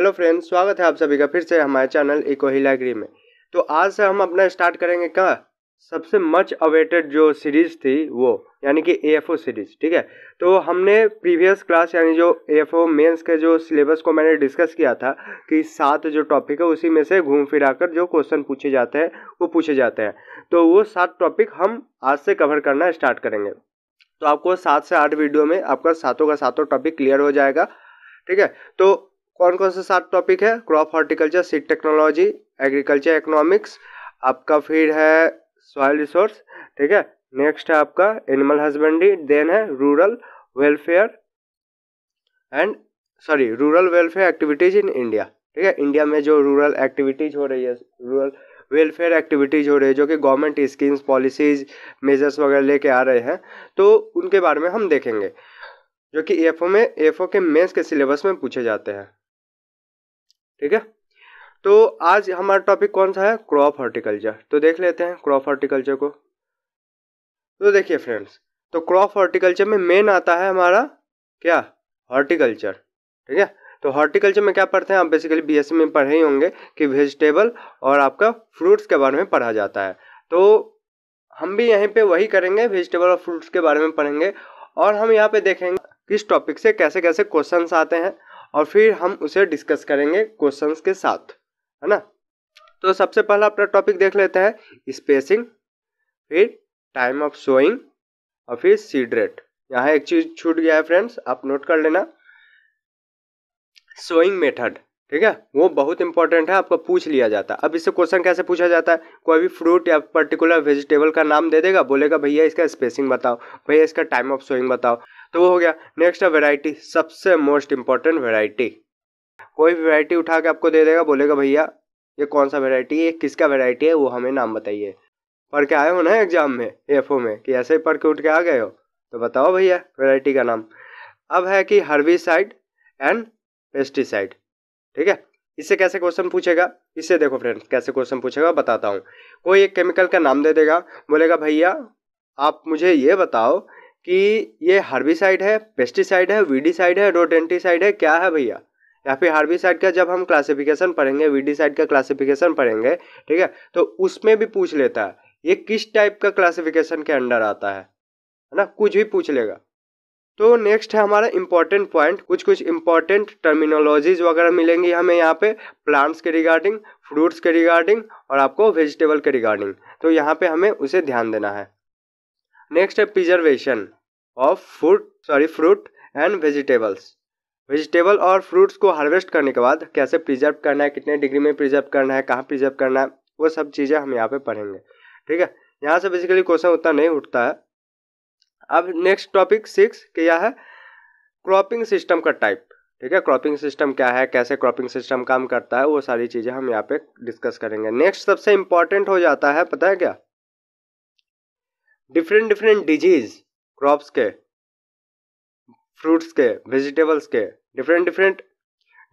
Hello friends स्वागत है आप सभी का फिर से हमारे चैनल इकोहिला ग्री में तो आज से हम अपना स्टार्ट करेंगे का सबसे मच अवेटेड जो सीरीज़ थी वो यानी कि एएफओ सीरीज़ ठीक है तो हमने प्रीवियस क्लास यानी जो एएफओ मेंस के जो सिलेबस को मैंने डिस्कस किया था कि सात जो टॉपिक है उसी में से घूम फिरा कर जो क्वेश्चन पूछे जाते हैं वो पूछे जाते हैं तो वो सात टॉपिक हम आज से कवर करना स्टार्ट करेंगे तो आपको सात से आठ वीडियो में आपका सातों का सातों टॉपिक क्लियर हो जाएगा ठीक है तो कौन कौन से सात टॉपिक है crop horticulture seed technology agriculture economics आपका फिर है सॉयल रिसोर्स ठीक है नेक्स्ट है आपका एनिमल हस्बेंड्री देन है rural welfare and sorry rural welfare activities in India ठीक है इंडिया में जो रूरल एक्टिविटीज हो रही है रूरल वेलफेयर एक्टिविटीज हो रही है जो कि गवर्नमेंट स्कीम्स पॉलिसीज मेजर्स वगैरह लेके आ रहे हैं तो उनके बारे में हम देखेंगे जो कि एफ में एफ के मेंस के सिलेबस में पूछे जाते हैं ठीक है तो आज हमारा टॉपिक कौन सा है क्रॉप हॉर्टिकल्चर तो देख लेते हैं क्रॉप हॉर्टिकल्चर को तो देखिए फ्रेंड्स तो क्रॉप हॉर्टिकल्चर में मेन आता है हमारा क्या हॉर्टिकल्चर ठीक है तो हॉर्टिकल्चर में क्या पढ़ते हैं आप बेसिकली बीएससी e में पढ़े ही होंगे कि वेजिटेबल और आपका फ्रूट्स के बारे में पढ़ा जाता है तो हम भी यहीं पे वही करेंगे वेजिटेबल और फ्रूट्स के बारे में पढ़ेंगे और हम यहाँ पे देखेंगे किस टॉपिक से कैसे कैसे क्वेश्चन आते हैं और फिर हम उसे डिस्कस करेंगे क्वेश्चन के साथ है ना तो सबसे पहला अपना टॉपिक देख लेते हैं स्पेसिंग फिर टाइम ऑफ शोइंग और फिर सीड रेट यहाँ एक चीज़ छूट गया है फ्रेंड्स आप नोट कर लेना सोइंग मेथड ठीक है वो बहुत इंपॉर्टेंट है आपको पूछ लिया जाता है अब इससे क्वेश्चन कैसे पूछा जाता है कोई भी फ्रूट या पर्टिकुलर वेजिटेबल का नाम दे देगा बोलेगा भैया इसका स्पेसिंग बताओ भैया इसका टाइम ऑफ सोइंग बताओ तो वो हो गया नेक्स्ट है वेराइटी सबसे मोस्ट इंपॉर्टेंट वेराइटी कोई भी वेराइटी उठा के आपको दे देगा बोलेगा भैया ये कौन सा वेराइटी है किसका वेराइटी है वो हमें नाम बताइए पढ़ के आए हो ना एग्जाम में एफ में कि ऐसे ही पढ़ के उठ के आ गए हो तो बताओ भैया वेराइटी का नाम अब है कि हर्बीसाइड एंड पेस्टिसाइड ठीक है इससे कैसे क्वेश्चन पूछेगा इससे देखो फ्रेंड कैसे क्वेश्चन पूछेगा बताता हूँ कोई एक केमिकल का नाम दे देगा बोलेगा भैया आप मुझे ये बताओ कि ये हार्बिसाइड है पेस्टिसाइड है वीडिसाइड है रोडेंटिसाइड है क्या है भैया या फिर हार्बिसाइड का जब हम क्लासिफिकेशन पढ़ेंगे वीडिसाइड का क्लासिफिकेशन पढ़ेंगे ठीक है तो उसमें भी पूछ लेता है ये किस टाइप का क्लासिफिकेशन के अंडर आता है है ना कुछ भी पूछ लेगा तो नेक्स्ट है हमारा इम्पॉर्टेंट पॉइंट कुछ कुछ इंपॉर्टेंट टर्मिनोलॉजीज वगैरह मिलेंगी हमें यहाँ पे प्लांट्स के रिगार्डिंग फ्रूट्स के रिगार्डिंग और आपको वेजिटेबल के रिगार्डिंग तो यहाँ पे हमें उसे ध्यान देना है नेक्स्ट है preservation of food sorry fruit and vegetables vegetable और फ्रूट्स को हार्वेस्ट करने के बाद कैसे प्रिजर्व करना है कितने डिग्री में प्रिजर्व करना है कहाँ प्रिजर्व करना है वो सब चीज़ें हम यहाँ पर पढ़ेंगे ठीक है यहाँ से बेसिकली क्वेश्चन उतना नहीं उठता है अब नेक्स्ट टॉपिक सिक्स क्या है क्रॉपिंग सिस्टम का टाइप ठीक है क्रॉपिंग सिस्टम क्या है कैसे क्रॉपिंग सिस्टम काम करता है वो सारी चीज़ें हम यहाँ पे डिस्कस करेंगे नेक्स्ट सबसे इम्पॉर्टेंट हो जाता है पता है क्या डिफरेंट डिफरेंट डिजीज क्रॉप्स के फ्रूट्स के वेजिटेबल्स के different different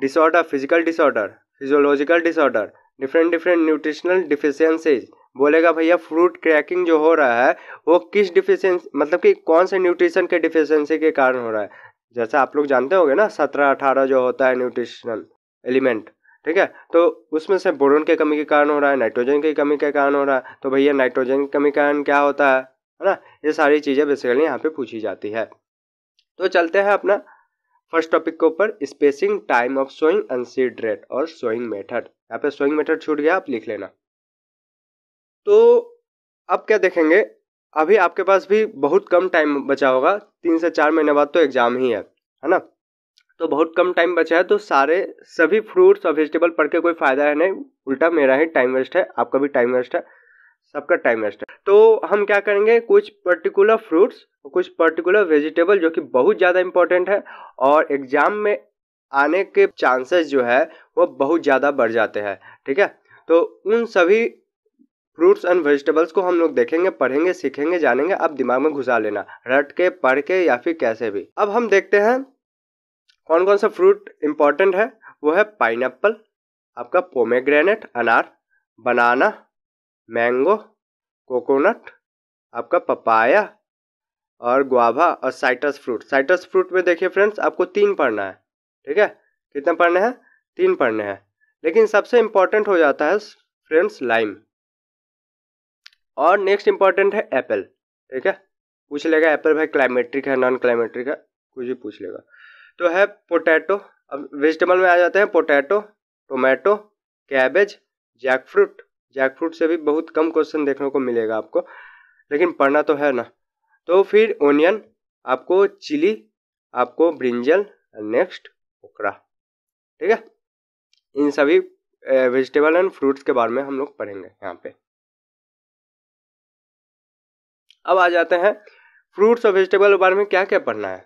disorder physical disorder physiological disorder different different nutritional deficiencies बोलेगा भैया फ्रूट क्रैकिंग जो हो रहा है वो किस डिफिशेंसी मतलब कि कौन से न्यूट्रिशन के डिफिशेंसी के कारण हो रहा है जैसे आप लोग जानते होंगे ना सत्रह अठारह जो होता है न्यूट्रिशनल एलिमेंट ठीक है तो उसमें से बोरोन की कमी के कारण हो रहा है नाइट्रोजन की कमी के कारण हो रहा है तो भैया नाइट्रोजन की कमी के कारण क्या होता है है ना ये सारी चीज़ें बेसिकली यहाँ पर पूछी जाती है तो चलते हैं अपना फर्स्ट टॉपिक के ऊपर spacing time of sowing and seed rate और सोइंग मेथड यहाँ पे सोइंग मेथड छूट गया आप लिख लेना तो अब क्या देखेंगे अभी आपके पास भी बहुत कम टाइम बचा होगा तीन से चार महीने बाद तो एग्ज़ाम ही है है ना तो बहुत कम टाइम बचा है तो सारे सभी फ्रूट्स और वेजिटेबल पढ़ के कोई फ़ायदा है नहीं उल्टा मेरा ही टाइम वेस्ट है आपका भी टाइम वेस्ट है सबका टाइम वेस्ट है तो हम क्या करेंगे कुछ पर्टिकुलर फ्रूट्स कुछ पर्टिकुलर वेजिटेबल जो कि बहुत ज़्यादा इंपॉर्टेंट है और एग्ज़ाम में आने के चांसेस जो है वो बहुत ज़्यादा बढ़ जाते हैं ठीक है तो उन सभी फ्रूट्स एंड वेजिटेबल्स को हम लोग देखेंगे पढ़ेंगे सीखेंगे जानेंगे अब दिमाग में घुसा लेना रट के पढ़ के या फिर कैसे भी अब हम देखते हैं कौन कौन सा फ्रूट इम्पॉर्टेंट है वो है पाइन आपका पोमेग्रेनेट अनार बनाना मैंगो कोकोनट आपका पपाया और गुआवा और साइट्रस फ्रूट साइट्रस फ्रूट में देखिए फ्रेंड्स आपको तीन पढ़ना है ठीक है कितने पढ़ने हैं तीन पढ़ने हैं लेकिन सबसे इम्पॉर्टेंट हो जाता है फ्रेंड्स लाइम और नेक्स्ट इंपॉर्टेंट है एप्पल ठीक है पूछ लेगा एप्पल भाई क्लाइमेट्रिक है नॉन क्लाइमेट्रिक है कुछ भी पूछ लेगा तो है पोटैटो अब वेजिटेबल में आ जाते हैं potato tomato cabbage jackfruit jackfruit से भी बहुत कम क्वेश्चन देखने को मिलेगा आपको लेकिन पढ़ना तो है ना तो फिर ओनियन आपको चिली आपको ब्रिंजल नेक्स्ट ओकरा ठीक है इन सभी वेजिटेबल एंड फ्रूट्स के बारे में हम लोग पढ़ेंगे यहाँ पे अब आ जाते हैं फ्रूट्स और वेजिटेबल के बारे में क्या क्या पढ़ना है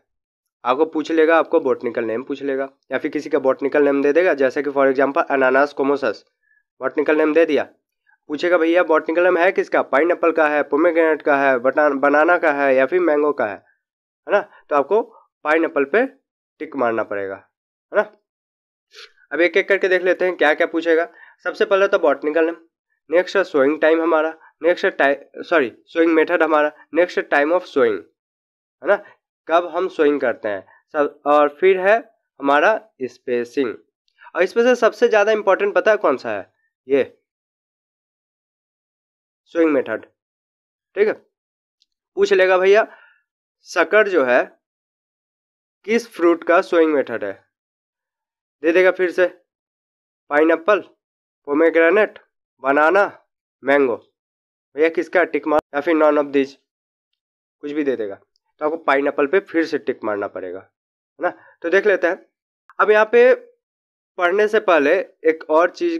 आपको पूछ लेगा आपको बॉटनिकल नेम पूछ लेगा या फिर किसी का बॉटनिकल नेम दे देगा जैसे कि for example Ananas comosus botanical name दे दिया पूछेगा भैया बॉटनिकल नेम है किसका पाइन का है पोमेग्रेनेट का है बनाना का है या फिर मैंगो का है है ना तो आपको पाइन पे टिक मारना पड़ेगा है ना अब एक एक करके देख लेते हैं क्या क्या पूछेगा सबसे पहले तो बॉटनिकल नेम नेक्स्ट है सोइंग टाइम हमारा next time sorry sowing method हमारा नेक्स्ट टाइम ऑफ सोइंग है ना कब हम सोइंग करते हैं सब और फिर है हमारा स्पेसिंग और इसमें से सबसे ज़्यादा इम्पोर्टेंट पता है कौन सा है ये स्विंग मेथड ठीक है पूछ लेगा भैया शकर जो है किस फ्रूट का स्विंग मेथड है दे देगा फिर से pineapple pomegranate banana mango भैया किसका टिक मार या फिर नॉन ऑफ दिज कुछ भी दे देगा तो आपको पाइन पे फिर से टिक मारना पड़ेगा है ना तो देख लेते हैं अब यहाँ पे पढ़ने से पहले एक और चीज़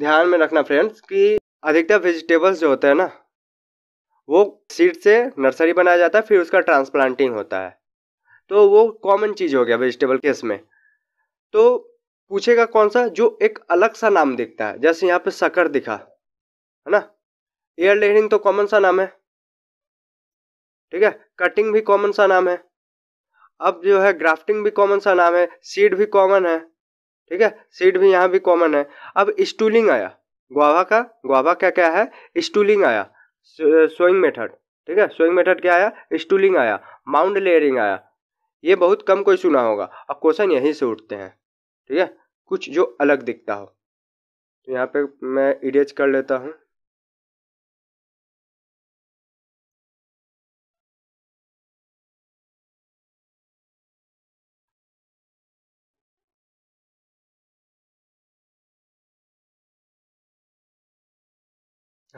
ध्यान में रखना फ्रेंड्स कि अधिकतर वेजिटेबल्स जो होते हैं ना वो सीड से नर्सरी बनाया जाता है फिर उसका ट्रांसप्लांटिंग होता है तो वो कॉमन चीज़ हो गया वेजिटेबल केस में तो पूछेगा कौन सा जो एक अलग सा नाम दिखता है जैसे यहाँ पे शकर दिखा है ना एयर लेनिंग तो कॉमन सा नाम है ठीक है कटिंग भी कॉमन सा नाम है अब जो है ग्राफ्टिंग भी कॉमन सा नाम है सीड भी कॉमन है ठीक है सीड भी यहाँ भी कॉमन है अब स्टूलिंग आया ग्वावा का गुआवा क्या क्या है स्टूलिंग आया स्वइंग मेथड ठीक है स्वइंग मेथड क्या आया स्टूलिंग आया माउंड लेयरिंग आया ये बहुत कम कोई सुना होगा अब क्वेश्चन यहीं से उठते हैं ठीक है कुछ जो अलग दिखता हो तो यहाँ पे मैं इडेज कर लेता हूँ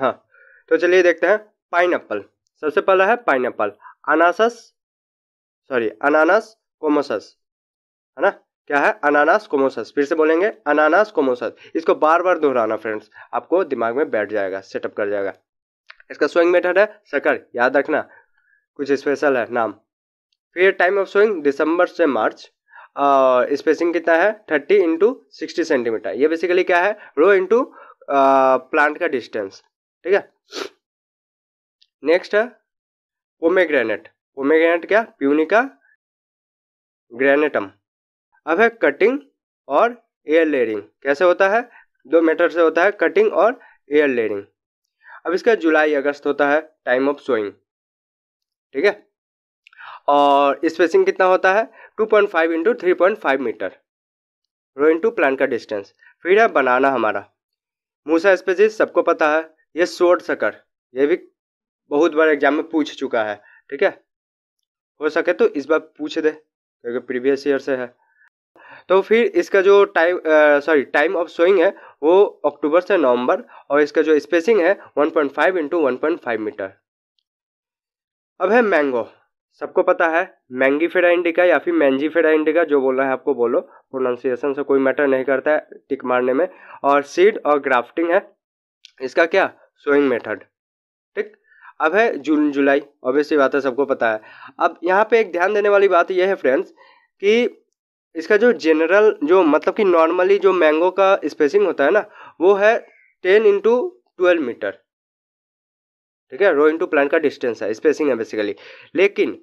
हाँ तो चलिए देखते हैं पाइन सबसे पहला है pine Ananas sorry Ananas comosus है ना क्या है अनानास कोमोसस फिर से बोलेंगे अनानास कोमोसस इसको बार बार दोहराना फ्रेंड्स आपको दिमाग में बैठ जाएगा सेटअप कर जाएगा इसका स्विंग मेथड है शकर याद रखना कुछ स्पेशल है नाम फिर टाइम ऑफ स्विंग दिसंबर से मार्च स्पेसिंग कितना है थर्टी इंटू सिक्सटी सेंटीमीटर ये बेसिकली क्या है रो इंटू प्लांट का डिस्टेंस ठीक है नेक्स्ट है ओमेग्रेनेट ओमेग्रेनेट क्या प्यूनिका ग्रेनेटम अब है कटिंग और एयर लेयरिंग कैसे होता है दो मेटर से होता है कटिंग और एयर लेयरिंग अब इसका जुलाई अगस्त होता है टाइम ऑफ सोइंग ठीक है और स्पेसिंग कितना होता है 2.5 point five into three point five metre row into plan का डिस्टेंस फिर है बनाना हमारा मूसा स्पेसिस सबको पता है ये शोर्ट सकर ये भी बहुत बार एग्जाम में पूछ चुका है ठीक है हो सके तो इस बार पूछ दे क्योंकि प्रीवियस ईयर से है तो फिर इसका जो time sorry time of sowing है वो अक्टूबर से नवंबर और इसका जो स्पेसिंग है 1.5 point five into one metre अब है मैंगो सबको पता है मैंगी फेरा इंडिका या फिर मैंजी फेरा इंडिका जो रहा है आपको बोलो प्रोनाउंसिएशन से कोई मैटर नहीं करता है टिक मारने में और सीड और ग्राफ्टिंग है इसका क्या सोइंग मेथड ठीक अब है जून जुलाई ऑब्वियसली बात है सबको पता है अब यहाँ पे एक ध्यान देने वाली बात यह है फ्रेंड्स कि इसका जो जनरल जो मतलब कि नॉर्मली जो मैंगो का स्पेसिंग होता है ना वो है टेन इंटू ट्वेल्व मीटर ठीक है रो इंटू प्लान का डिस्टेंस है स्पेसिंग है बेसिकली लेकिन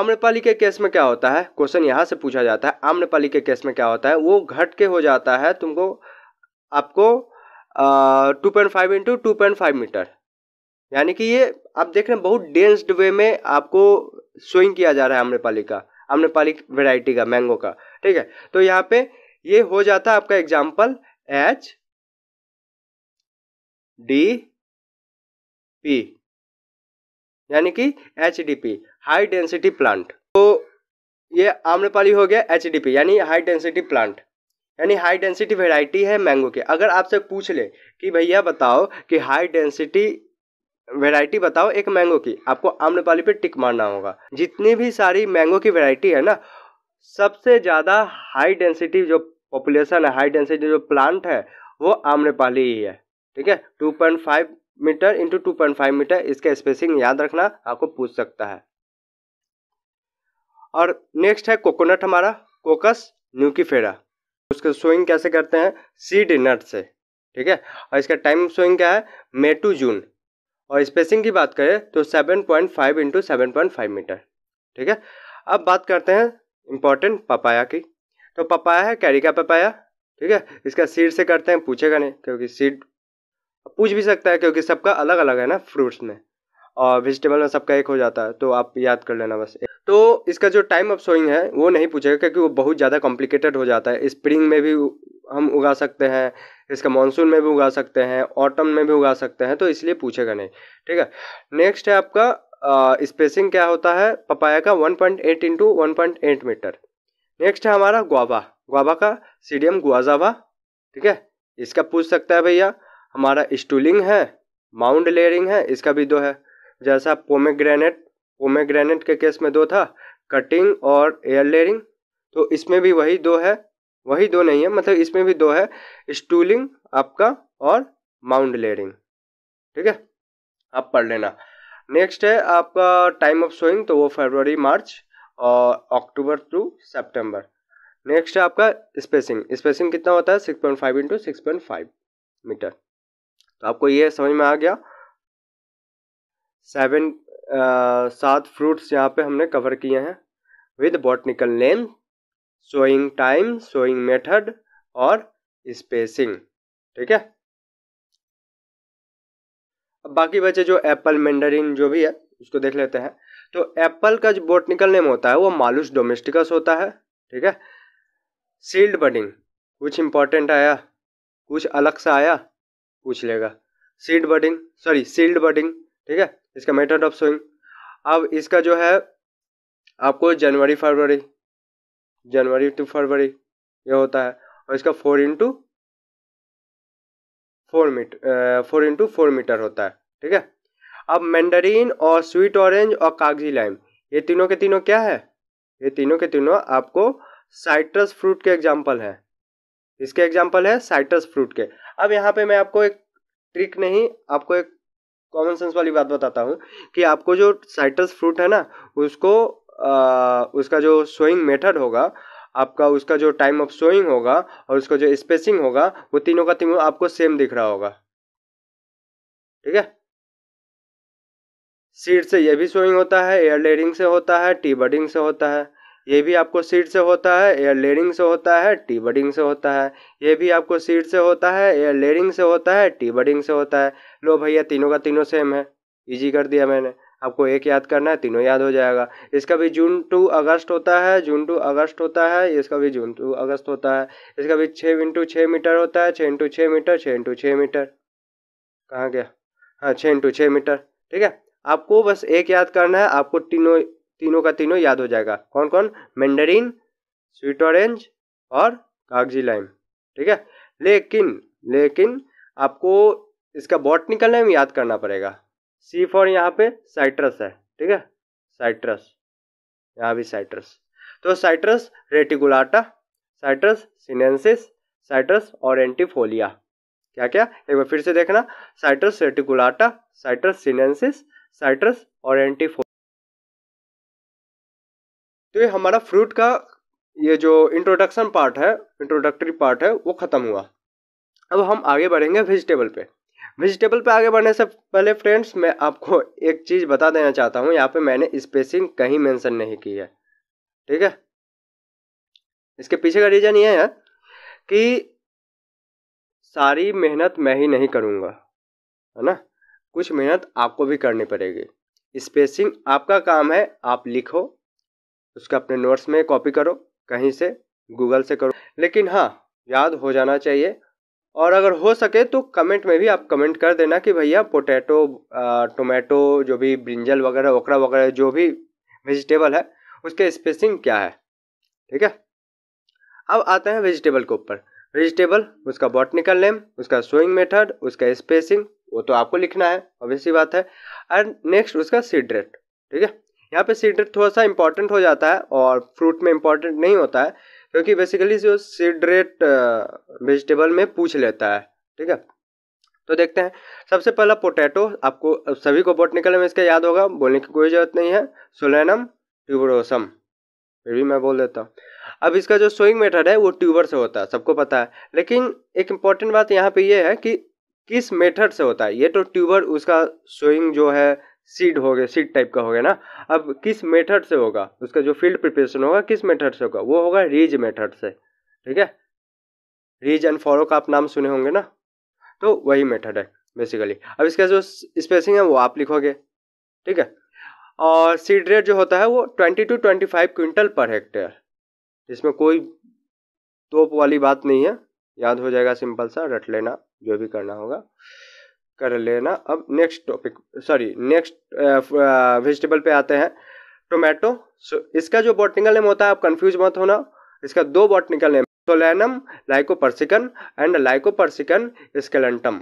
आम्रपाली के केस में क्या होता है क्वेश्चन यहाँ से पूछा जाता है आम्रपाली के केस में क्या होता है वो घट के हो जाता है तुमको आपको two point five into two point five metre यानी कि ये आप देख रहे हैं बहुत डेंस्ड वे में आपको स्विंग किया जा रहा है आम्रपाली का आम्रपाली वेराइटी का मैंगो का ठीक है तो यहाँ पे ये हो जाता है आपका एग्जाम्पल एच डी पी यानी कि H D P high density plant तो ये आम्रपाली हो गया एच डी पी यानी हाई डेंसिटी प्लांट यानी हाई डेंसिटी वेराइटी है मैंगो की अगर आपसे पूछ ले कि भैया बताओ कि हाई डेंसिटी वेराइटी बताओ एक मैंगो की आपको आम्रपाली पे टिक मारना होगा जितनी भी सारी मैंगो की वेराइटी है ना सबसे ज़्यादा हाई डेंसिटी जो पॉपुलेशन है हाई डेंसिटी जो प्लांट है वो आम्रपाली ही है ठीक है 2.5 मीटर इंटू टू मीटर इसका स्पेसिंग याद रखना आपको पूछ सकता है और नेक्स्ट है कोकोनट हमारा कोकस न्यूकीफेरा उसके सोइंग कैसे करते हैं सीड नट से ठीक है और इसका टाइम सोइंग क्या है मे टू जून और स्पेसिंग की बात करें तो seven point five into seven point five metre ठीक है अब बात करते हैं इम्पोर्टेंट पपाया की तो पपाया है कैरिका पपाया ठीक है इसका सीड से करते हैं पूछेगा नहीं क्योंकि सीड पूछ भी सकता है क्योंकि सबका अलग अलग है ना फ्रूट्स में और वेजिटेबल में सबका एक हो जाता है तो आप याद कर लेना बस तो इसका जो टाइम ऑफ सोइंग है वो नहीं पूछेगा क्योंकि वो बहुत ज़्यादा कॉम्प्लिकेटेड हो जाता है स्प्रिंग में भी हम उगा सकते हैं इसका मानसून में भी उगा सकते हैं ऑटम में भी उगा सकते हैं तो इसलिए पूछेगा नहीं ठीक है नेक्स्ट है आपका स्पेसिंग क्या होता है पपाया का 1.8 point eight into one metre next है हमारा ग्वावा ग्वावा का सीडियम गुआजावा ठीक है इसका पूछ सकता है भैया हमारा स्टूलिंग है माउंड लेयरिंग है इसका भी दो है जैसा पोमेग्रेनेट पोमेग्रेनेट के केस में दो था कटिंग और एयर लेयरिंग तो इसमें भी वही दो है वही दो नहीं है मतलब इसमें भी दो है स्टूलिंग आपका और माउंड लेयरिंग ठीक है आप पढ़ लेना नेक्स्ट है आपका टाइम ऑफ सोइंग तो वो फरवरी मार्च और अक्टूबर टू सितंबर नेक्स्ट है आपका स्पेसिंग स्पेसिंग कितना होता है six point five into six point five metre तो आपको ये समझ में आ गया सेवन सात फ्रूट्स यहाँ पे हमने कवर किए हैं with botanical name sowing time sowing method और स्पेसिंग ठीक है अब बाकी बचे जो एप्पल मेंडरिन जो भी है उसको देख लेते हैं तो एप्पल का जो बोटनिकल नेम होता है वो मालूस डोमेस्टिकस होता है ठीक है सील्ड बडिंग कुछ इंपॉर्टेंट आया कुछ अलग सा आया पूछ लेगा seed budding sorry shield budding ठीक है इसका मेथड ऑफ स्विंग अब इसका जो है आपको जनवरी फरवरी जनवरी टू फरवरी ये होता है और इसका four into four metre four into four metre होता है ठीक है अब मैंडरीन और स्वीट ऑरेंज और कागजी लाइम ये तीनों के तीनों क्या है ये तीनों के तीनों आपको साइट्रस फ्रूट के एग्जाम्पल है इसके एग्जाम्पल है साइट्रस फ्रूट के अब यहाँ पे मैं आपको एक ट्रिक नहीं आपको एक कॉमन सेंस वाली बात बताता हूँ कि आपको जो साइट्रस फ्रूट है ना उसको आ, उसका जो सोइंग मेथड होगा आपका उसका जो टाइम ऑफ सोइंग होगा और उसका जो स्पेसिंग होगा वो तीनों का तीनों आपको सेम दिख रहा होगा ठीक है सीड से ये भी सोइंग होता है एयर लेडिंग से होता है टी बडिंग से होता है ये भी आपको सीट से होता है एयर लेयरिंग से होता है टी बडिंग से होता है ये भी आपको सीट से होता है एयर लेयरिंग से होता है टी बडिंग से होता है लो भैया तीनों का तीनों सेम है इजी कर दिया मैंने आपको एक याद करना है तीनों याद हो जाएगा इसका भी जून टू अगस्त होता है जून टू अगस्त होता है इसका भी जून टू अगस्त होता है इसका भी छः इंटू छः मीटर होता है छः इंटू छः मीटर छः इंटू छः मीटर कहाँ गया हाँ छः इंटू छः मीटर ठीक है आपको बस एक याद करना है आपको तीनों तीनों का तीनों याद हो जाएगा कौन कौन मैंडरिन स्वीट ऑरेंज और कागजी लाइम ठीक है लेकिन लेकिन आपको इसका बॉट निकलने में याद करना पड़ेगा सी फॉर यहाँ पे साइट्रस है ठीक है साइट्रस यहाँ भी साइट्रस तो Citrus reticulata Citrus sinensis Citrus aurantifolia क्या क्या एक बार फिर से देखना Citrus reticulata Citrus sinensis Citrus aurantifolia तो ये हमारा फ्रूट का ये जो इंट्रोडक्शन पार्ट है इंट्रोडक्टरी पार्ट है वो ख़त्म हुआ अब हम आगे बढ़ेंगे वेजिटेबल पे वेजिटेबल पे आगे बढ़ने से पहले फ्रेंड्स मैं आपको एक चीज़ बता देना चाहता हूँ यहाँ पे मैंने स्पेसिंग कहीं मेंशन नहीं की है ठीक है इसके पीछे का रीज़न ये है कि सारी मेहनत मैं ही नहीं करूँगा है ना कुछ मेहनत आपको भी करनी पड़ेगी स्पेसिंग आपका काम है आप लिखो उसका अपने नोट्स में कॉपी करो कहीं से गूगल से करो लेकिन हाँ याद हो जाना चाहिए और अगर हो सके तो कमेंट में भी आप कमेंट कर देना कि भैया पोटैटो टोमेटो जो भी ब्रिंजल वगैरह ओकरा वगैरह जो भी वेजिटेबल है उसके स्पेसिंग क्या है ठीक है अब आते हैं वेजिटेबल के ऊपर वेजिटेबल उसका बॉटनिकल नेम उसका सोइंग मेथड उसका स्पेसिंग वो तो आपको लिखना है ऑब्वियस बात है एंड नेक्स्ट उसका सीड रेट ठीक है यहाँ पे सीडर थोड़ा सा इम्पॉर्टेंट हो जाता है और फ्रूट में इम्पॉर्टेंट नहीं होता है क्योंकि बेसिकली जो सीडरेट वेजिटेबल में पूछ लेता है ठीक है तो देखते हैं सबसे पहला पोटैटो आपको सभी को बोटनिकल में इसका याद होगा बोलने की कोई ज़रूरत नहीं है सोलैनम ट्यूबरोसम फिर भी मैं बोल देता हूँ अब इसका जो सोइंग मेथड है वो ट्यूबर से होता है सबको पता है लेकिन एक इम्पॉर्टेंट बात यहाँ पे ये है कि किस मेथड से होता है ये तो ट्यूबर उसका सोइंग जो है सीड हो गया सीड टाइप का हो गया ना अब किस मेथड से होगा उसका जो फील्ड प्रिपरेशन होगा किस मेथड से होगा वो होगा रीज मेथड से ठीक है रीज एंड फॉलो का आप नाम सुने होंगे ना तो वही मेथड है बेसिकली अब इसका जो स्पेसिंग है वो आप लिखोगे ठीक है और सीड रेट जो होता है वो twenty two twenty five quintal per hectare इसमें कोई तोप वाली बात नहीं है याद हो जाएगा सिंपल सा रट लेना जो भी करना होगा कर लेना अब next topic sorry next vegetable पे आते हैं टोमेटो सो इसका जो बॉटनिकल नेम होता है आप कंफ्यूज मत होना इसका दो botanical name Solanum lycopersicon and Lycopersicon esculentum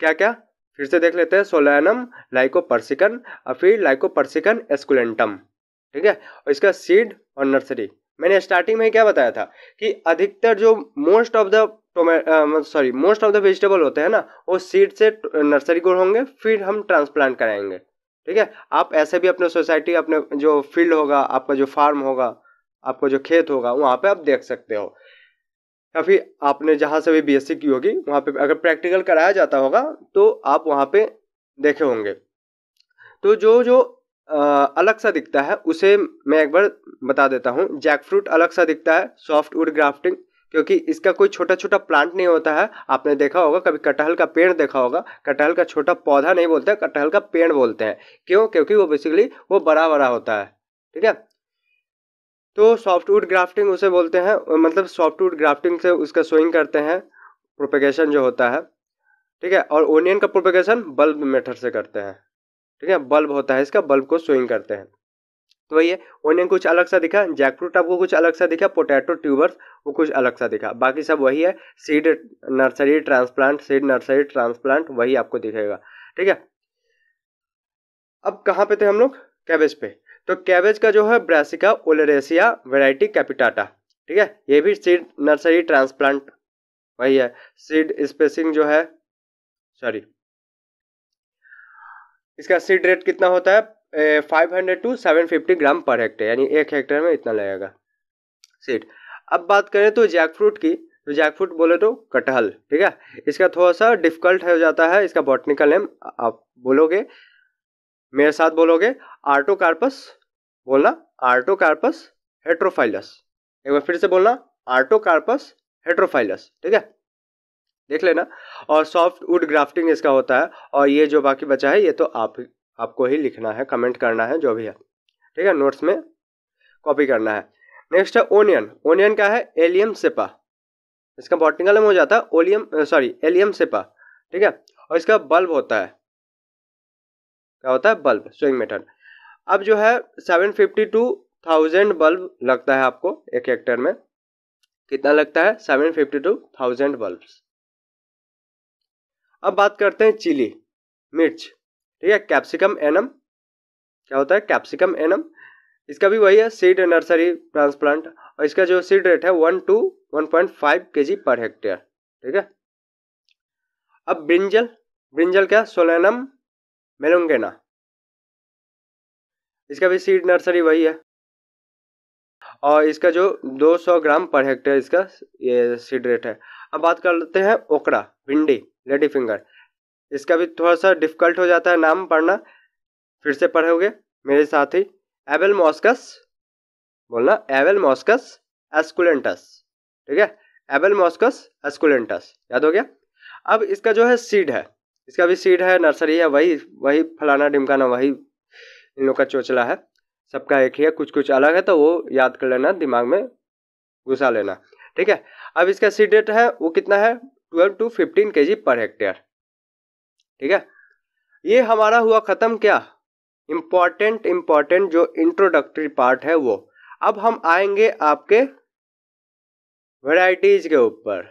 क्या क्या फिर से देख लेते हैं सोलैनम लाइकोपर्सिकन और फिर लाइकोपर्सिकन एस्कुलेंटम ठीक है और इसका सीड और नर्सरी मैंने स्टार्टिंग में क्या बताया था कि अधिकतर जो most of the tomato sorry most of the vegetable होते हैं ना वो सीड से नर्सरी ग्रो होंगे फिर हम ट्रांसप्लांट कराएंगे ठीक है आप ऐसे भी अपने सोसाइटी अपने जो फील्ड होगा आपका जो फार्म होगा आपका जो खेत होगा वहाँ पे आप देख सकते हो या फिर आपने जहाँ से भी बी की होगी वहाँ पे अगर प्रैक्टिकल कराया जाता होगा तो आप वहाँ पे देखे होंगे तो जो जो आ, अलग सा दिखता है उसे मैं एक बार बता देता हूँ जैक फ्रूट अलग सा दिखता है सॉफ्ट वुड ग्राफ्टिंग क्योंकि इसका कोई छोटा छोटा प्लांट नहीं होता है आपने देखा होगा कभी कटहल का पेड़ देखा होगा कटहल का छोटा पौधा नहीं बोलते कटहल का पेड़ बोलते हैं क्यों क्योंकि वो बेसिकली वो बड़ा बड़ा होता है ठीक है तो सॉफ्टवुड ग्राफ्टिंग उसे बोलते हैं मतलब सॉफ्टवुड ग्राफ्टिंग से उसका स्विंग करते हैं प्रोपेगेशन जो होता है ठीक है और ओनियन का प्रोपेगेशन बल्ब मेथड से करते हैं ठीक है बल्ब होता है इसका बल्ब को स्विंग करते हैं तो वही है ओनियन कुछ अलग सा दिखा जैकफ्रूट आपको कुछ अलग सा दिखा पोटैटो ट्यूबर्स वो कुछ अलग सा दिखा बाकी सब वही है seed nursery transplant seed nursery transplant वही आपको दिखेगा ठीक है अब कहाँ पे थे हम लोग कैबेज पे तो कैबेज का जो है ब्रासिका ओलरेसिया वेराइटी कैपिटाटा ठीक है ये भी सीड नर्सरी ट्रांसप्लांट वही है सीड स्पेसिंग जो है सॉरी इसका सीड रेट कितना होता है five hundred to seven fifty gram per hectare यानी एक हेक्टेयर में इतना लगेगा सीट अब बात करें तो जैक फ्रूट की तो जैक फ्रूट बोले तो कटहल ठीक है इसका थोड़ा सा डिफिकल्ट हो जाता है इसका बॉटनिकल नेम आप बोलोगे मेरे साथ बोलोगे आर्टोकार्पस बोलना आर्टोकार्पस हेट्रोफाइलस एक बार फिर से बोलना आर्टोकार्पस हेट्रोफाइलस ठीक है देख लेना और सॉफ्ट वुड ग्राफ्टिंग इसका होता है और ये जो बाकी बचा है ये तो आप आपको ही लिखना है कमेंट करना है जो भी है ठीक है नोट्स में कॉपी करना है नेक्स्ट है ओनियन ओनियन क्या है एलियम सेपा इसका बॉटनिकल हो जाता है ओलियम सॉरी एलियम सेपा ठीक है और इसका बल्ब होता है क्या होता है बल्ब स्विंग मेटर अब जो है seven fifty two thousand bulb लगता है आपको एक हेक्टर में कितना लगता है seven fifty two thousand bulb अब बात करते हैं चिली मिर्च ठीक है कैप्सिकम एनम क्या होता है कैप्सिकम एनम इसका भी वही है सीड नर्सरी ट्रांसप्लांट और इसका जो सीड रेट है one to one point five K G per hectare ठीक है अब ब्रिंजल ब्रिंजल क्या सोलेनम मेलुंगेना इसका भी सीड नर्सरी वही है और इसका जो 200 ग्राम पर हेक्टेयर इसका ये सीड रेट है अब बात करते हैं ओकरा भिंडी लेडी फिंगर इसका भी थोड़ा सा डिफिकल्ट हो जाता है नाम पढ़ना फिर से पढ़ोगे मेरे साथ ही एवेल मॉस्कस बोलना एवेल मॉस्कस एस्कुलेंटस ठीक है एवेल मॉस्कस एस्कुलेंटस याद हो गया अब इसका जो है सीड है इसका भी सीड है नर्सरी है वही वही फलाना ढिमकाना वही इन लोग का चोचला है सबका एक ही है कुछ कुछ अलग है तो वो याद कर लेना दिमाग में घुसा लेना ठीक है अब इसका सीड रेट है वो कितना है ट्वेल्व टू फिफ्टीन के जी पर हेक्टेयर ठीक है ये हमारा हुआ ख़त्म क्या इंपॉर्टेंट इम्पॉर्टेंट जो इंट्रोडक्टरी पार्ट है वो अब हम आएंगे आपके वेराइटीज़ के ऊपर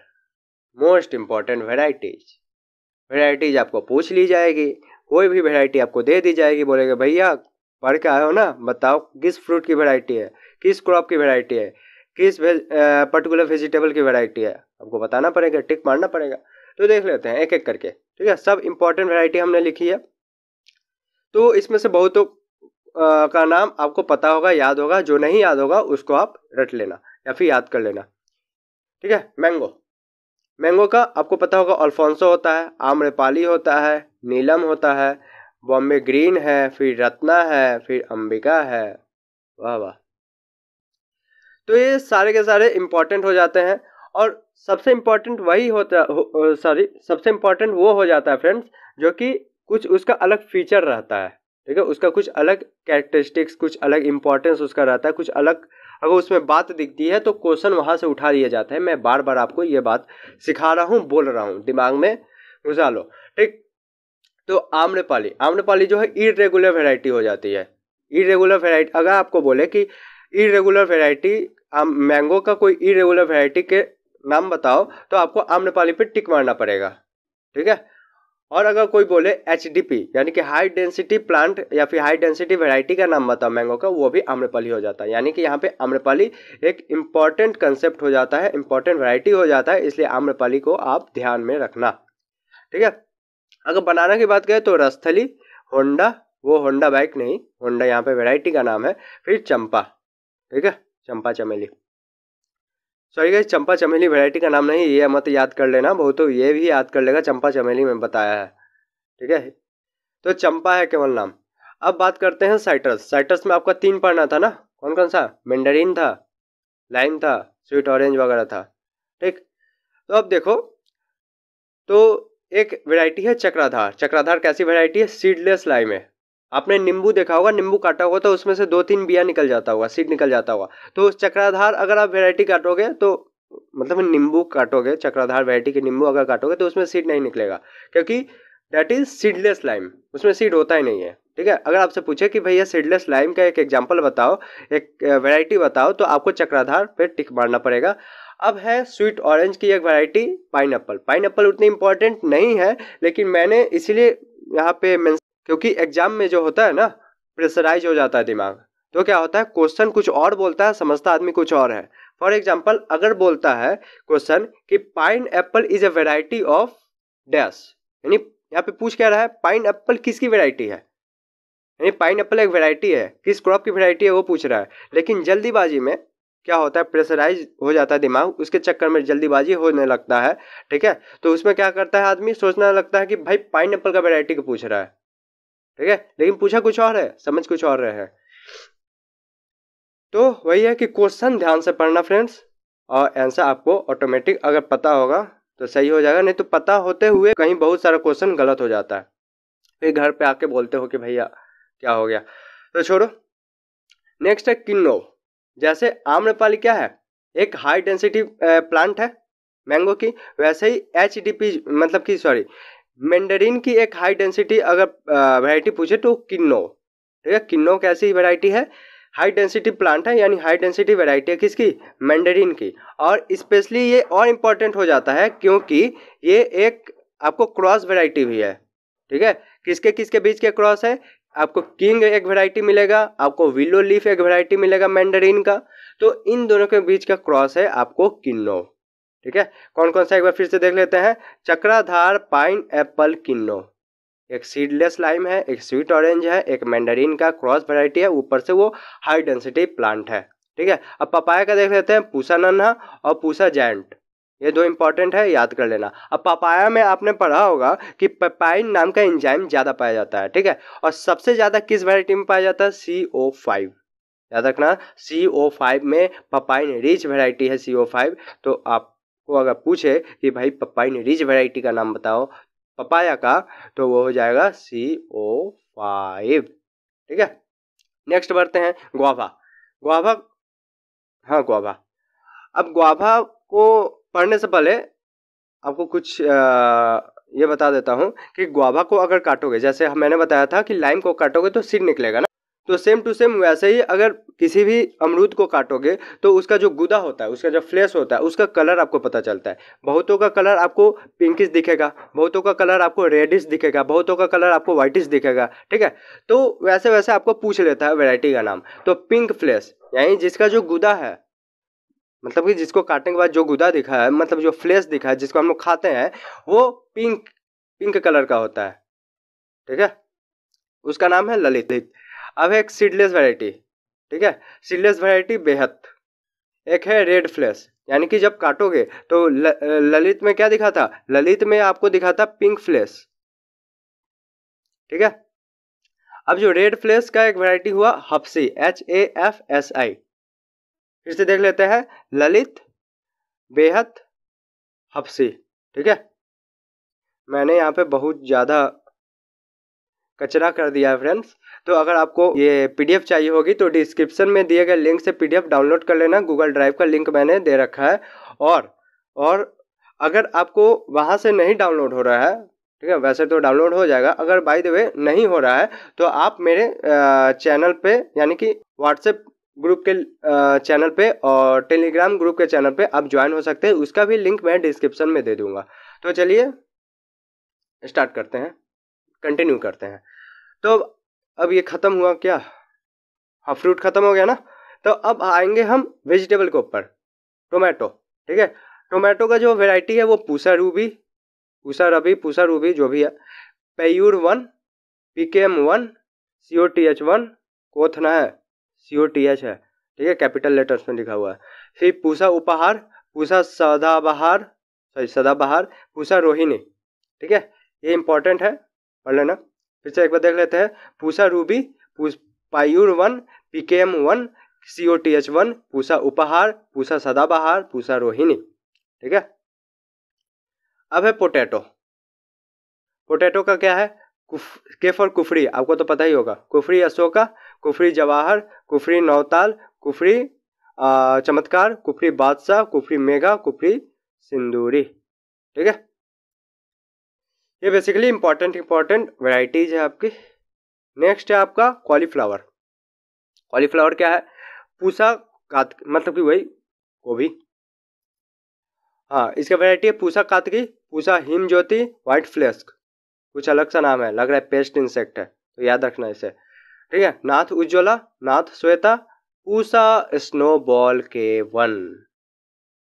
मोस्ट इम्पॉर्टेंट वेराइटीज वेराइटीज आपको पूछ ली जाएगी कोई भी वेराइटी आपको दे दी जाएगी बोलेगे भैया पढ़ के आए हो ना बताओ किस फ्रूट की वेराइटी है किस क्रॉप की वेराइटी है किस पर्टिकुलर वेजिटेबल की वेराइटी है आपको बताना पड़ेगा टिक मारना पड़ेगा तो देख लेते हैं एक एक करके ठीक है सब इम्पोर्टेंट वेराइटी हमने लिखी है तो इसमें से बहुत का नाम आपको पता होगा याद होगा जो नहीं याद होगा उसको आप रट लेना या फिर याद कर लेना ठीक है मैंगो मैंगो का आपको पता होगा अल्फोंसो होता है आम्रपाली होता है नीलम होता है बॉम्बे ग्रीन है फिर रत्ना है फिर अंबिका है वाह वाह तो ये सारे के सारे इम्पोर्टेंट हो जाते हैं और सबसे इम्पॉर्टेंट वही होता सॉरी सबसे इम्पॉर्टेंट वो हो जाता है फ्रेंड्स जो कि कुछ उसका अलग फीचर रहता है ठीक है उसका कुछ अलग कैरेक्टरिस्टिक्स कुछ अलग इम्पोर्टेंस उसका रहता है कुछ अलग अगर उसमें बात दिखती है तो क्वेश्चन वहाँ से उठा लिया जाता है मैं बार बार आपको ये बात सिखा रहा हूँ बोल रहा हूँ दिमाग में घुसा लो ठीक तो आम्रपाली आम्रपाली जो है इरेगुलर वेराइटी हो जाती है इरेगुलर वेराइटी अगर आपको बोले कि इरेगुलर वेराइटी मैंगो का कोई इरेगुलर वेराइटी के नाम बताओ तो आपको आम्रपाली पे टिक मारना पड़ेगा ठीक है और अगर कोई बोले एच यानी कि हाई डेंसिटी प्लांट या फिर हाई डेंसिटी वेराइटी का नाम बताओ मैंगो का वो भी आम्रपाली हो जाता है यानी कि यहाँ पे आम्रपाली एक इम्पॉर्टेंट कंसेप्ट हो जाता है इम्पॉर्टेंट वेराइटी हो जाता है इसलिए आम्रपाली को आप ध्यान में रखना ठीक है अगर बनाना की बात करें तो रस्थली होंडा वो होंडा बाइक नहीं होंडा यहाँ पे वेराइटी का नाम है फिर चंपा ठीक है चंपा चमेली सॉरी गाइस चंपा चमेली वैरायटी का नाम नहीं ये मत याद कर लेना बहुत तो ये भी याद कर लेगा चंपा चमेली में बताया है ठीक है तो चंपा है केवल नाम अब बात करते हैं साइट्रस साइट्रस में आपका तीन पढ़ना था ना कौन कौन सा मैंडरिन था लाइम था स्वीट ऑरेंज वगैरह था ठीक तो अब देखो तो एक वैरायटी है चक्राधार चक्राधार कैसी वैरायटी है सीडलेस लाइम है आपने नींबू देखा होगा नींबू काटा होगा तो उसमें से दो तीन बिया निकल जाता होगा सीड निकल जाता होगा तो उस चक्राधार अगर आप वेराइटी काटोगे तो मतलब नींबू काटोगे चक्राधार वेराइटी के नींबू अगर काटोगे तो उसमें सीड नहीं निकलेगा क्योंकि दैट इज सीडलेस लाइम उसमें सीड होता ही नहीं है ठीक है अगर आपसे पूछे कि भैया सीडलेस लाइम का एक एग्जाम्पल बताओ एक वेराइटी बताओ तो आपको चक्राधार पे टिक मारना पड़ेगा अब है स्वीट ऑरेंज की एक variety pineapple pineapple उतनी इंपॉर्टेंट नहीं है लेकिन मैंने इसीलिए यहाँ पे मैं क्योंकि एग्जाम में जो होता है ना प्रेशराइज हो जाता है दिमाग तो क्या होता है क्वेश्चन कुछ और बोलता है समझता आदमी कुछ और है फॉर एग्जाम्पल अगर बोलता है क्वेश्चन कि pineapple is a variety of dash यानी यहाँ पे पूछ क्या रहा है पाइन एप्पल किसकी वेराइटी है यानी पाइन एप्पल एक वेराइटी है किस क्रॉप की वेराइटी है वो पूछ रहा है लेकिन जल्दीबाजी में क्या होता है प्रेशराइज हो जाता है दिमाग उसके चक्कर में जल्दीबाजी होने लगता है ठीक है तो उसमें क्या करता है आदमी सोचने लगता है कि भाई पाइन एप्पल का वेराइटी को पूछ रहा है ठीक है लेकिन पूछा कुछ और है समझ कुछ और है तो वही है कि क्वेश्चन ध्यान से पढ़ना फ्रेंड्स और आंसर आपको ऑटोमेटिक अगर पता होगा तो सही हो जाएगा नहीं तो पता होते हुए कहीं बहुत सारा क्वेश्चन गलत हो जाता है फिर घर पे आके बोलते हो कि भैया क्या हो गया तो छोड़ो नेक्स्ट है किन्नो जैसे आम्रपाली क्या है एक हाई डेंसिटी प्लांट है मैंगो की वैसे ही एच मतलब कि सॉरी मैंडरिन की एक हाई डेंसिटी अगर वैरायटी पूछे तो किन्नो ठीक है किन्नो कैसी वैरायटी है हाई डेंसिटी प्लांट है यानी हाई डेंसिटी वैरायटी है किसकी मैंडरिन की और स्पेशली ये और इम्पॉर्टेंट हो जाता है क्योंकि ये एक आपको क्रॉस वैरायटी भी है ठीक है किसके किसके बीच के क्रॉस है आपको किंग एक वैरायटी मिलेगा आपको विलो लीफ एक वैरायटी मिलेगा मैंडरिन का तो इन दोनों के बीच का क्रॉस है आपको किन्नो ठीक है कौन कौन सा एक बार फिर से देख लेते हैं चक्राधार पाइन एप्पल किन्नो एक सीडलेस लाइम है एक स्वीट ऑरेंज है एक मैंडरीन का क्रॉस वैरायटी है ऊपर से वो हाई डेंसिटी प्लांट है ठीक है अब पपाया का देख लेते हैं पूसा नन्हा और पूसा जैंट ये दो इंपॉर्टेंट है याद कर लेना अब पपाया में आपने पढ़ा होगा कि पपाइन नाम का इंजाइम ज़्यादा पाया जाता है ठीक है और सबसे ज़्यादा किस वेरायटी में पाया जाता है सी ओ फाइव याद रखना सी ओ फाइव में पपाइन रिच वेराइटी है सी ओ फाइव तो आप को अगर पूछे कि भाई पपाई ने रिच वैरायटी का नाम बताओ पपाया का तो वो हो जाएगा सी ओ फाइव ठीक है नेक्स्ट बढ़ते हैं ग्वाभा ग्वाभा हाँ ग्वाभा अब ग्वाभा को पढ़ने से पहले आपको कुछ आ, ये बता देता हूँ कि ग्वाभा को अगर काटोगे जैसे मैंने बताया था कि लाइम को काटोगे तो सिर निकलेगा ना तो सेम टू सेम वैसे ही अगर किसी भी अमरूद को काटोगे तो उसका जो गुदा होता है उसका जो फ्लेश होता है उसका कलर आपको पता चलता है बहुतों का कलर आपको पिंकिश दिखेगा बहुतों का कलर आपको रेडिश दिखेगा बहुतों का कलर आपको व्हाइटिश दिखेगा ठीक है तो वैसे वैसे आपको पूछ लेता है वेराइटी का नाम तो पिंक फ्लेश यानी जिसका जो गुदा है मतलब कि जिसको काटने के बाद जो गुदा दिखा है मतलब जो फ्लेश दिखा है जिसको हम लोग खाते हैं वो पिंक पिंक कलर का होता है ठीक है उसका नाम है ललित अब है एक सीडलेस वैरायटी ठीक है सीडलेस वैरायटी बेहद एक है रेड फ्लैश यानी कि जब काटोगे तो ल, ललित में क्या दिखा था ललित में आपको दिखा था पिंक फ्लैश ठीक है अब जो रेड फ्लैश का एक वैरायटी हुआ Hafsi H A F S I फिर से देख लेते हैं ललित बेहद हफ्सी ठीक है मैंने यहाँ पे बहुत ज़्यादा कचरा कर दिया है फ्रेंड्स तो अगर आपको ये पीडीएफ चाहिए होगी तो डिस्क्रिप्शन में दिए गए लिंक से पीडीएफ डाउनलोड कर लेना गूगल ड्राइव का लिंक मैंने दे रखा है और और अगर आपको वहाँ से नहीं डाउनलोड हो रहा है ठीक है वैसे तो डाउनलोड हो जाएगा अगर बाई द वे नहीं हो रहा है तो आप मेरे चैनल पे यानी कि व्हाट्सएप ग्रुप के चैनल पे और टेलीग्राम ग्रुप के चैनल पे आप ज्वाइन हो सकते हैं उसका भी लिंक मैं डिस्क्रिप्शन में दे दूंगा तो चलिए स्टार्ट करते हैं कंटिन्यू करते हैं तो अब ये ख़त्म हुआ क्या हाँ फ्रूट ख़त्म हो गया ना तो अब आएंगे हम वेजिटेबल के ऊपर टोमेटो ठीक है टोमेटो का जो वेराइटी है वो पूसा रूबी पूसा रबी पूसा रूबी जो भी है Paiyur one P K M one C O T H one कोथना है सी ओ टी एच है ठीक है कैपिटल लेटर्स में लिखा हुआ है फिर पूसा उपहार पूसा सदाबहार सॉरी सदाबहार पूसा रोहिणी ठीक है ये इंपॉर्टेंट है पढ़ लेना फिर से एक बार देख लेते हैं Pusa Ruby Paiyur one P K M one C O T H one Pusa Uphar Pusa सदाबहार पूसा रोहिणी ठीक है अब है पोटैटो पोटैटो का क्या है कुफ के फॉर कुफरी आपको तो पता ही होगा कुफरी अशोका कुफरी जवाहर कुफरी नौताल कुफरी चमत्कार कुफरी बादशाह कुफरी मेघा कुफरी सिंदूरी ठीक है ये बेसिकली इंपॉर्टेंट इंपॉर्टेंट वेराइटीज है आपकी नेक्स्ट है आपका कॉलीफ्लावर कॉलीफ्लावर क्या है पूसा कात मतलब कि वही गोभी हाँ इसका वेराइटी है पूसा कातकी पूसा हिम ज्योति व्हाइट फ्लेस्क कुछ अलग सा नाम है लग रहा है पेस्ट इंसेक्ट है तो याद रखना इसे ठीक है Nath Ujjwala Nath Shweta Pusa snowball K one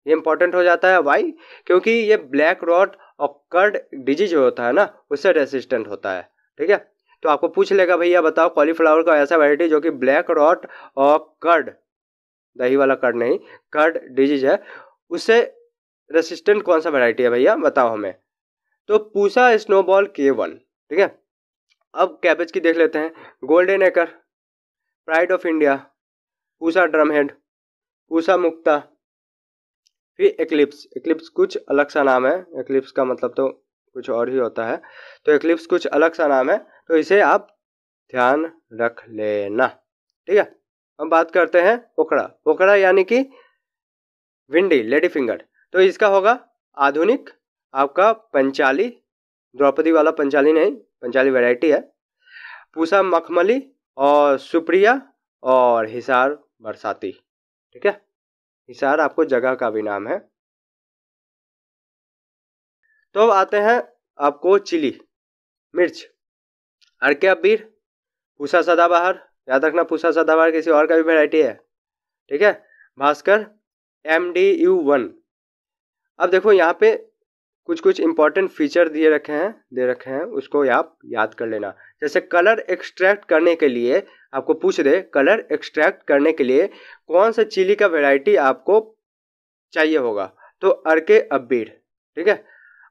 ये इंपॉर्टेंट हो जाता है वाई क्योंकि ये ब्लैक रॉट और कर्ड डिजीज होता है ना उससे रेसिस्टेंट होता है ठीक है तो आपको पूछ लेगा भैया बताओ कॉलीफ्लावर का ऐसा वेराइटी जो कि ब्लैक रॉट और कर्ड दही वाला कर्ड नहीं कर्ड डिजीज है उससे रेसिस्टेंट कौन सा वेराइटी है भैया बताओ हमें तो पूसा स्नोबॉल के वन ठीक है अब कैबेज की देख लेते हैं golden acre pride of India Pusa drumhead Pusa Mukta फिर एक्लिप्स एक्लिप्स कुछ अलग सा नाम है एक्लिप्स का मतलब तो कुछ और ही होता है तो एक्लिप्स कुछ अलग सा नाम है तो इसे आप ध्यान रख लेना ठीक है हम बात करते हैं पोखड़ा पोखड़ा यानी कि विंडी लेडी फिंगर तो इसका होगा आधुनिक आपका पंचाली द्रौपदी वाला पंचाली नहीं पंचाली वैरायटी है पूसा मखमली और सुप्रिया और हिसार बरसाती ठीक है हिसार आपको जगह का भी नाम है तो अब आते हैं आपको चिली मिर्च अड़के अबीर पूसा सदाबहार याद रखना पूसा सदाबहार किसी और का भी वेराइटी है ठीक है Bhaskar M D U one अब देखो यहाँ पे कुछ कुछ इंपॉर्टेंट फीचर दिए रखे हैं दे रखे हैं उसको आप याद कर लेना जैसे कलर एक्सट्रैक्ट करने के लिए आपको पूछ दे कलर एक्सट्रैक्ट करने के लिए कौन सा चिली का वेराइटी आपको चाहिए होगा तो अरके अबीर ठीक है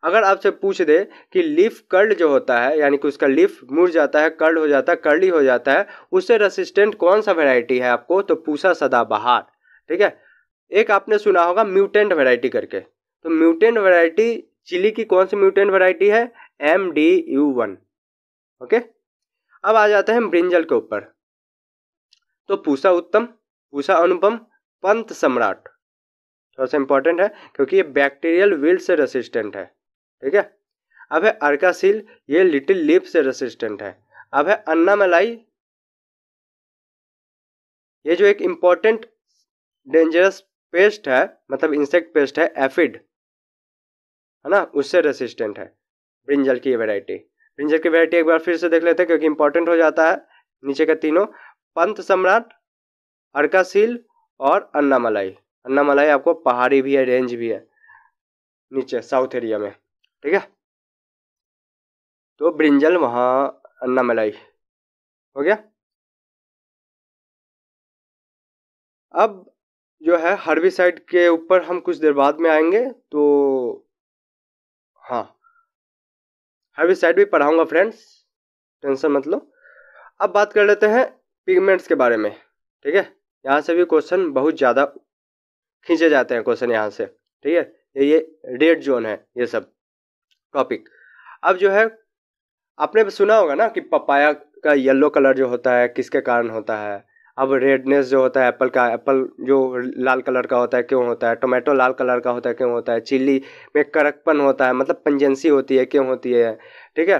अगर आपसे पूछ दे कि लीफ कर्ल जो होता है यानी कि उसका लीफ मुड़ जाता है कर्ल हो जाता है कर्ली हो जाता है उससे रेसिस्टेंट कौन सा वेराइटी है आपको तो पूछा सदाबहार ठीक है एक आपने सुना होगा म्यूटेंट वेराइटी करके तो म्यूटेंट वेराइटी चिली की कौन सी म्यूटेंट वैरायटी है M D U one okay अब आ जाते हैं ब्रिंजल के ऊपर तो पूसा उत्तम पूसा अनुपम पंत सम्राट थोड़ा सा इंपॉर्टेंट है क्योंकि ये बैक्टीरियल विल्ड से रेसिस्टेंट है ठीक है अब है अर्कासील ये लिटिल लिप से रेसिस्टेंट है अब है अन्ना मलाई ये जो एक इम्पॉर्टेंट डेंजरस पेस्ट है मतलब इंसेक्ट पेस्ट है एफिड है ना उससे रेसिस्टेंट है ब्रिंजल की वेराइटी ब्रिंजल की वेराइटी एक बार फिर से देख लेते हैं क्योंकि इंपॉर्टेंट हो जाता है नीचे का तीनों पंत सम्राट अर्काशील और अन्नामलाई अन्नामलाई आपको पहाड़ी भी है रेंज भी है नीचे साउथ एरिया में ठीक है तो ब्रिंजल वहाँ अन्नामलाई हो गया अब जो है हर्बिसाइड के ऊपर हम कुछ देर बाद में आएंगे तो हाँ हैवी साइड भी पढ़ाऊंगा फ्रेंड्स टेंशन मतलब अब बात कर लेते हैं पिगमेंट्स के बारे में ठीक है यहाँ से भी क्वेश्चन बहुत ज़्यादा खींचे जाते हैं क्वेश्चन यहाँ से ठीक है ये रेड जोन है ये सब टॉपिक अब जो है आपने सुना होगा ना कि पपाया का येलो कलर जो होता है किसके कारण होता है अब रेडनेस जो होता है एप्पल का एप्पल जो लाल कलर का होता है क्यों होता है टोमेटो लाल कलर का होता है क्यों होता है चिल्ली में कड़कपन होता है मतलब पंजेंसी होती है क्यों होती है ठीक है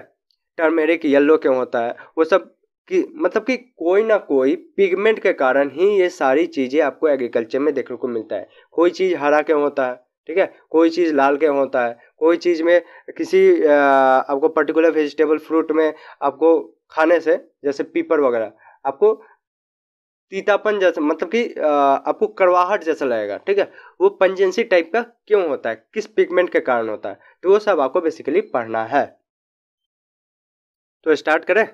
टर्मेरिक येल्लो क्यों होता है वो सब कि मतलब कि कोई ना कोई पिगमेंट के कारण ही ये सारी चीज़ें आपको एग्रीकल्चर में देखने को मिलता है कोई चीज़ हरा क्यों होता है ठीक है कोई चीज़ लाल क्यों होता है कोई चीज़ में किसी आपको पर्टिकुलर वेजिटेबल फ्रूट में आपको खाने से जैसे पीपर वगैरह आपको तीतापन जैसा मतलब कि आपको कड़वाहट जैसा लगेगा ठीक है वो पंजेंसी टाइप का क्यों होता है किस पिगमेंट के कारण होता है तो वो सब आपको बेसिकली पढ़ना है तो स्टार्ट करें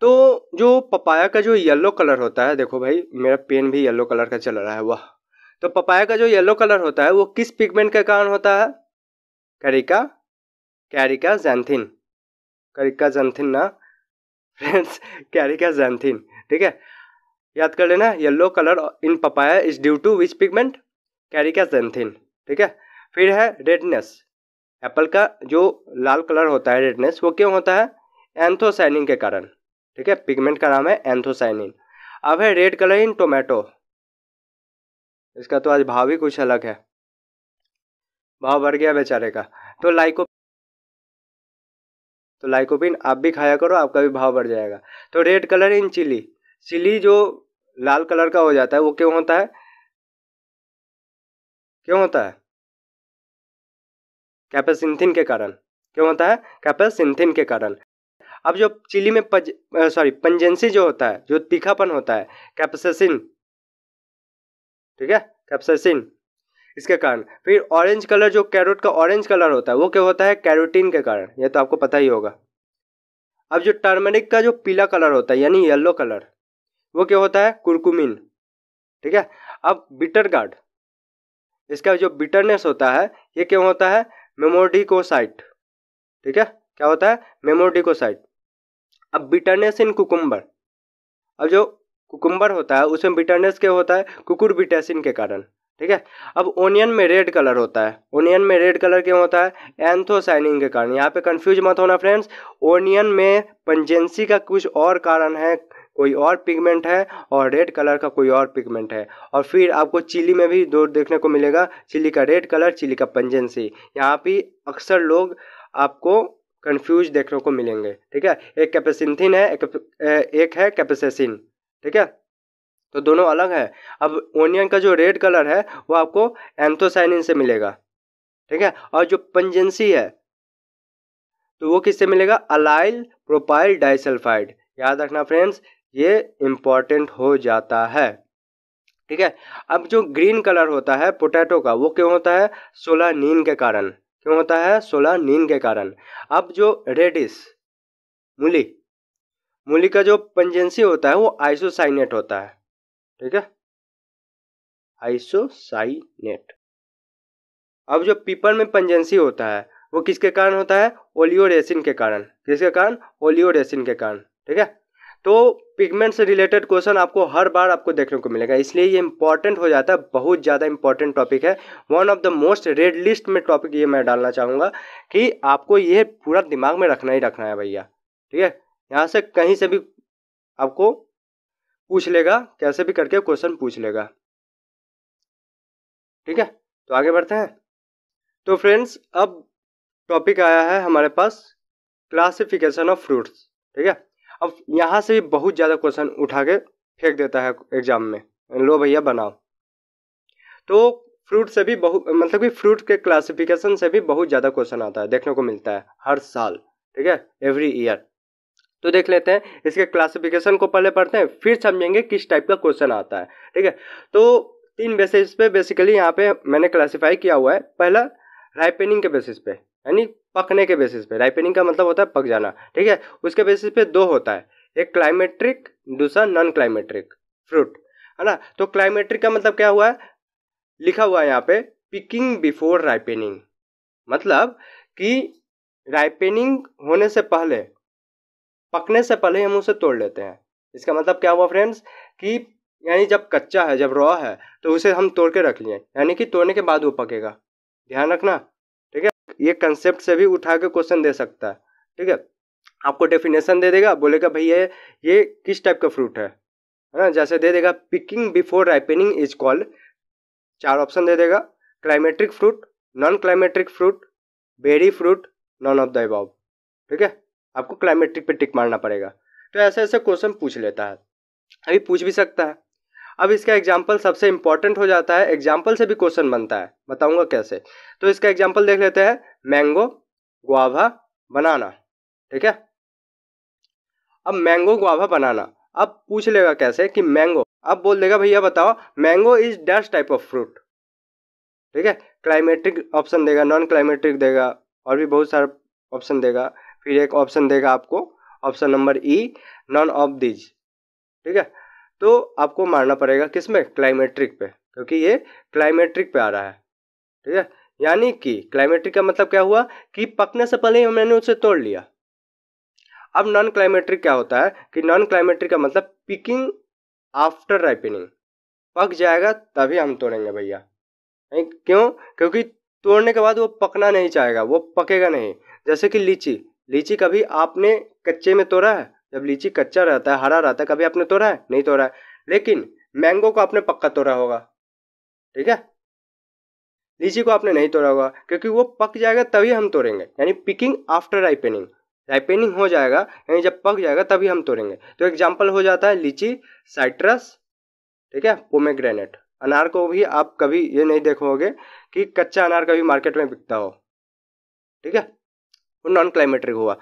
तो जो पपाया का जो येलो कलर होता है देखो भाई मेरा पेन भी येलो कलर का चल रहा है वह तो पपाया का जो येलो कलर होता है वो किस पिगमेंट के कारण होता है करिका कैरिका जैंथिन करिका जैंथिन ना फ्रेंड्स कैरिका जैंथिन ठीक है याद कर लेना yellow colour in papaya is due to which pigment कैरी कैरिकासेंथिन ठीक है फिर है रेडनेस एप्पल का जो लाल कलर होता है रेडनेस वो क्यों होता है एंथोसाइनिन के कारण ठीक है पिगमेंट का नाम है एंथोसाइनिन अब है रेड कलर इन टोमेटो इसका तो आज भाव ही कुछ अलग है भाव बढ़ गया बेचारे का तो लाइको तो लाइकोपिन आप भी खाया करो आपका भी भाव बढ़ जाएगा तो रेड कलर इन चिली सिली जो लाल कलर का हो जाता है वो क्यों होता है क्यों होता है कैपेसिंथिन के कारण क्यों होता है कैपेसिंथिन के कारण अब जो चिली में पज सॉरी पंजेंसी जो होता है जो तीखापन होता है कैप्सिन ठीक है कैप्सेसिन इसके कारण फिर ऑरेंज कलर जो कैरोट का ऑरेंज कलर होता है वो क्या होता है कैरोटीन के कारण यह तो आपको पता ही होगा अब जो टर्मरिक का जो पीला कलर होता है यानी येलो कलर वो क्या होता है कुरकुमिन ठीक है अब बिटर गार्ड इसका जो बिटरनेस होता है ये क्या होता है मेमोडिकोसाइट ठीक है क्या होता है मेमोडिकोसाइट अब बिटरनेस इन कुकुम्बर अब जो कुकुम्बर होता है उसमें बिटरनेस क्या होता है कुकुर बिटेसिन के कारण ठीक है अब ओनियन में रेड कलर होता है ओनियन में रेड कलर क्यों होता है एंथोसाइनिंग के कारण यहाँ पे कंफ्यूज मत होना फ्रेंड्स ओनियन में पंजेंसी का कुछ और कारण है कोई और पिगमेंट है और रेड कलर का कोई और पिगमेंट है और फिर आपको चिली में भी दो देखने को मिलेगा चिली का रेड कलर चिली का पंजेंसी यहाँ पे अक्सर लोग आपको कन्फ्यूज देखने को मिलेंगे ठीक है एक कैपेसिंथिन है एक, एक है कैपेसिन ठीक है तो दोनों अलग है अब ओनियन का जो रेड कलर है वो आपको एंथोसाइनिन से मिलेगा ठीक है और जो पंजेंसी है तो वो किससे मिलेगा अलाइल प्रोपाइल डाइसल्फाइड याद रखना फ्रेंड्स ये इम्पॉर्टेंट हो जाता है ठीक है अब जो ग्रीन कलर होता है पोटैटो का वो क्यों होता है सोलह नीन के कारण क्यों होता है सोलह नीन के कारण अब जो रेडिस मूली मूली का जो पंजेंसी होता है वो आइसोसाइनेट होता है ठीक है आइसोसाइनेट अब जो पीपल में पंजेंसी होता है वो किसके कारण होता है ओलियोरेसिन के कारण किसके कारण ओलियोरेसिन के कारण ठीक है तो पिगमेंट से रिलेटेड क्वेश्चन आपको हर बार आपको देखने को मिलेगा इसलिए ये इंपॉर्टेंट हो जाता है बहुत ज़्यादा इंपॉर्टेंट टॉपिक है one of the most red list में टॉपिक ये मैं डालना चाहूँगा कि आपको ये पूरा दिमाग में रखना ही रखना है भैया ठीक है यहाँ से कहीं से भी आपको पूछ लेगा कैसे भी करके क्वेश्चन पूछ लेगा ठीक है तो आगे बढ़ते हैं तो फ्रेंड्स अब टॉपिक आया है हमारे पास क्लासिफिकेशन ऑफ फ्रूट्स ठीक है अब यहाँ से भी बहुत ज़्यादा क्वेश्चन उठा के फेंक देता है एग्जाम में लो भैया बनाओ तो फ्रूट से भी बहुत मतलब कि फ्रूट के क्लासिफिकेशन से भी बहुत ज़्यादा क्वेश्चन आता है देखने को मिलता है हर साल ठीक है एवरी ईयर तो देख लेते हैं इसके क्लासिफिकेशन को पहले पढ़ते हैं फिर समझेंगे किस टाइप का क्वेश्चन आता है ठीक है तो तीन बेसिस पे बेसिकली यहाँ पे मैंने क्लासीफाई किया हुआ है पहला राइपेनिंग के बेसिस पे यानी पकने के बेसिस पे राइपनिंग का मतलब होता है पक जाना ठीक है उसके बेसिस पे दो होता है एक क्लाइमेट्रिक दूसरा नॉन क्लाइमेट्रिक फ्रूट है ना तो क्लाइमेट्रिक का मतलब क्या हुआ है लिखा हुआ है यहाँ पे पिकिंग बिफोर राइपनिंग मतलब कि राइपनिंग होने से पहले पकने से पहले हम उसे तोड़ लेते हैं इसका मतलब क्या हुआ फ्रेंड्स कि यानी जब कच्चा है जब रॉ है तो उसे हम तोड़ के रख लिए यानी कि तोड़ने के बाद वो पकेगा ध्यान रखना ये कंसेप्ट से भी उठा के क्वेश्चन दे सकता है ठीक है आपको डेफिनेशन दे देगा बोलेगा भैया ये, ये किस टाइप का फ्रूट है है ना जैसे दे देगा picking before ripening is called चार ऑप्शन दे देगा climacteric fruit non climacteric fruit berry fruit none of the above ठीक है आपको क्लाइमेट्रिक पे टिक मारना पड़ेगा तो ऐसे ऐसे क्वेश्चन पूछ लेता है अभी पूछ भी सकता है अब इसका एग्जाम्पल सबसे इंपॉर्टेंट हो जाता है एग्जाम्पल से भी क्वेश्चन बनता है बताऊंगा कैसे तो इसका एग्जाम्पल देख लेते हैं मैंगो गुआभा बनाना ठीक है अब मैंगो गुआभा बनाना अब पूछ लेगा कैसे कि मैंगो अब बोल देगा भैया बताओ mango is dash type of fruit ठीक है क्लाइमेटिक ऑप्शन देगा नॉन क्लाइमेटिक देगा और भी बहुत सारा ऑप्शन देगा फिर एक ऑप्शन देगा आपको option number E none of these ठीक है तो आपको मारना पड़ेगा किस में क्लाइमेट्रिक पे क्योंकि ये क्लाइमेट्रिक पे आ रहा है ठीक है यानी कि क्लाइमेट्रिक का मतलब क्या हुआ कि पकने से पहले ही मैंने उसे तोड़ लिया अब नॉन क्लाइमेट्रिक क्या होता है कि नॉन क्लाइमेट्रिक का मतलब पिकिंग आफ्टर राइपनिंग पक जाएगा तभी हम तोड़ेंगे भैया क्यों क्योंकि तोड़ने के बाद वो पकना नहीं चाहेगा वो पकेगा नहीं जैसे कि लीची लीची कभी आपने कच्चे में तोड़ा है जब लीची कच्चा रहता है हरा रहता है कभी आपने तोड़ा है नहीं तोड़ा है लेकिन मैंगो को आपने पक्का तोड़ा होगा ठीक है लीची को आपने नहीं तोड़ा होगा क्योंकि वो पक जाएगा तभी हम तोड़ेंगे यानी पिकिंग आफ्टर राइपेनिंग राइपेनिंग हो जाएगा यानी जब पक जाएगा तभी हम तोड़ेंगे तो एग्जाम्पल हो जाता है लीची साइट्रस ठीक है पोमेग्रेनेट अनार को भी आप कभी ये नहीं देखोगे कि कच्चा अनार कभी मार्केट में बिकता हो ठीक है वो नॉन क्लाइमेट्रिक हुआ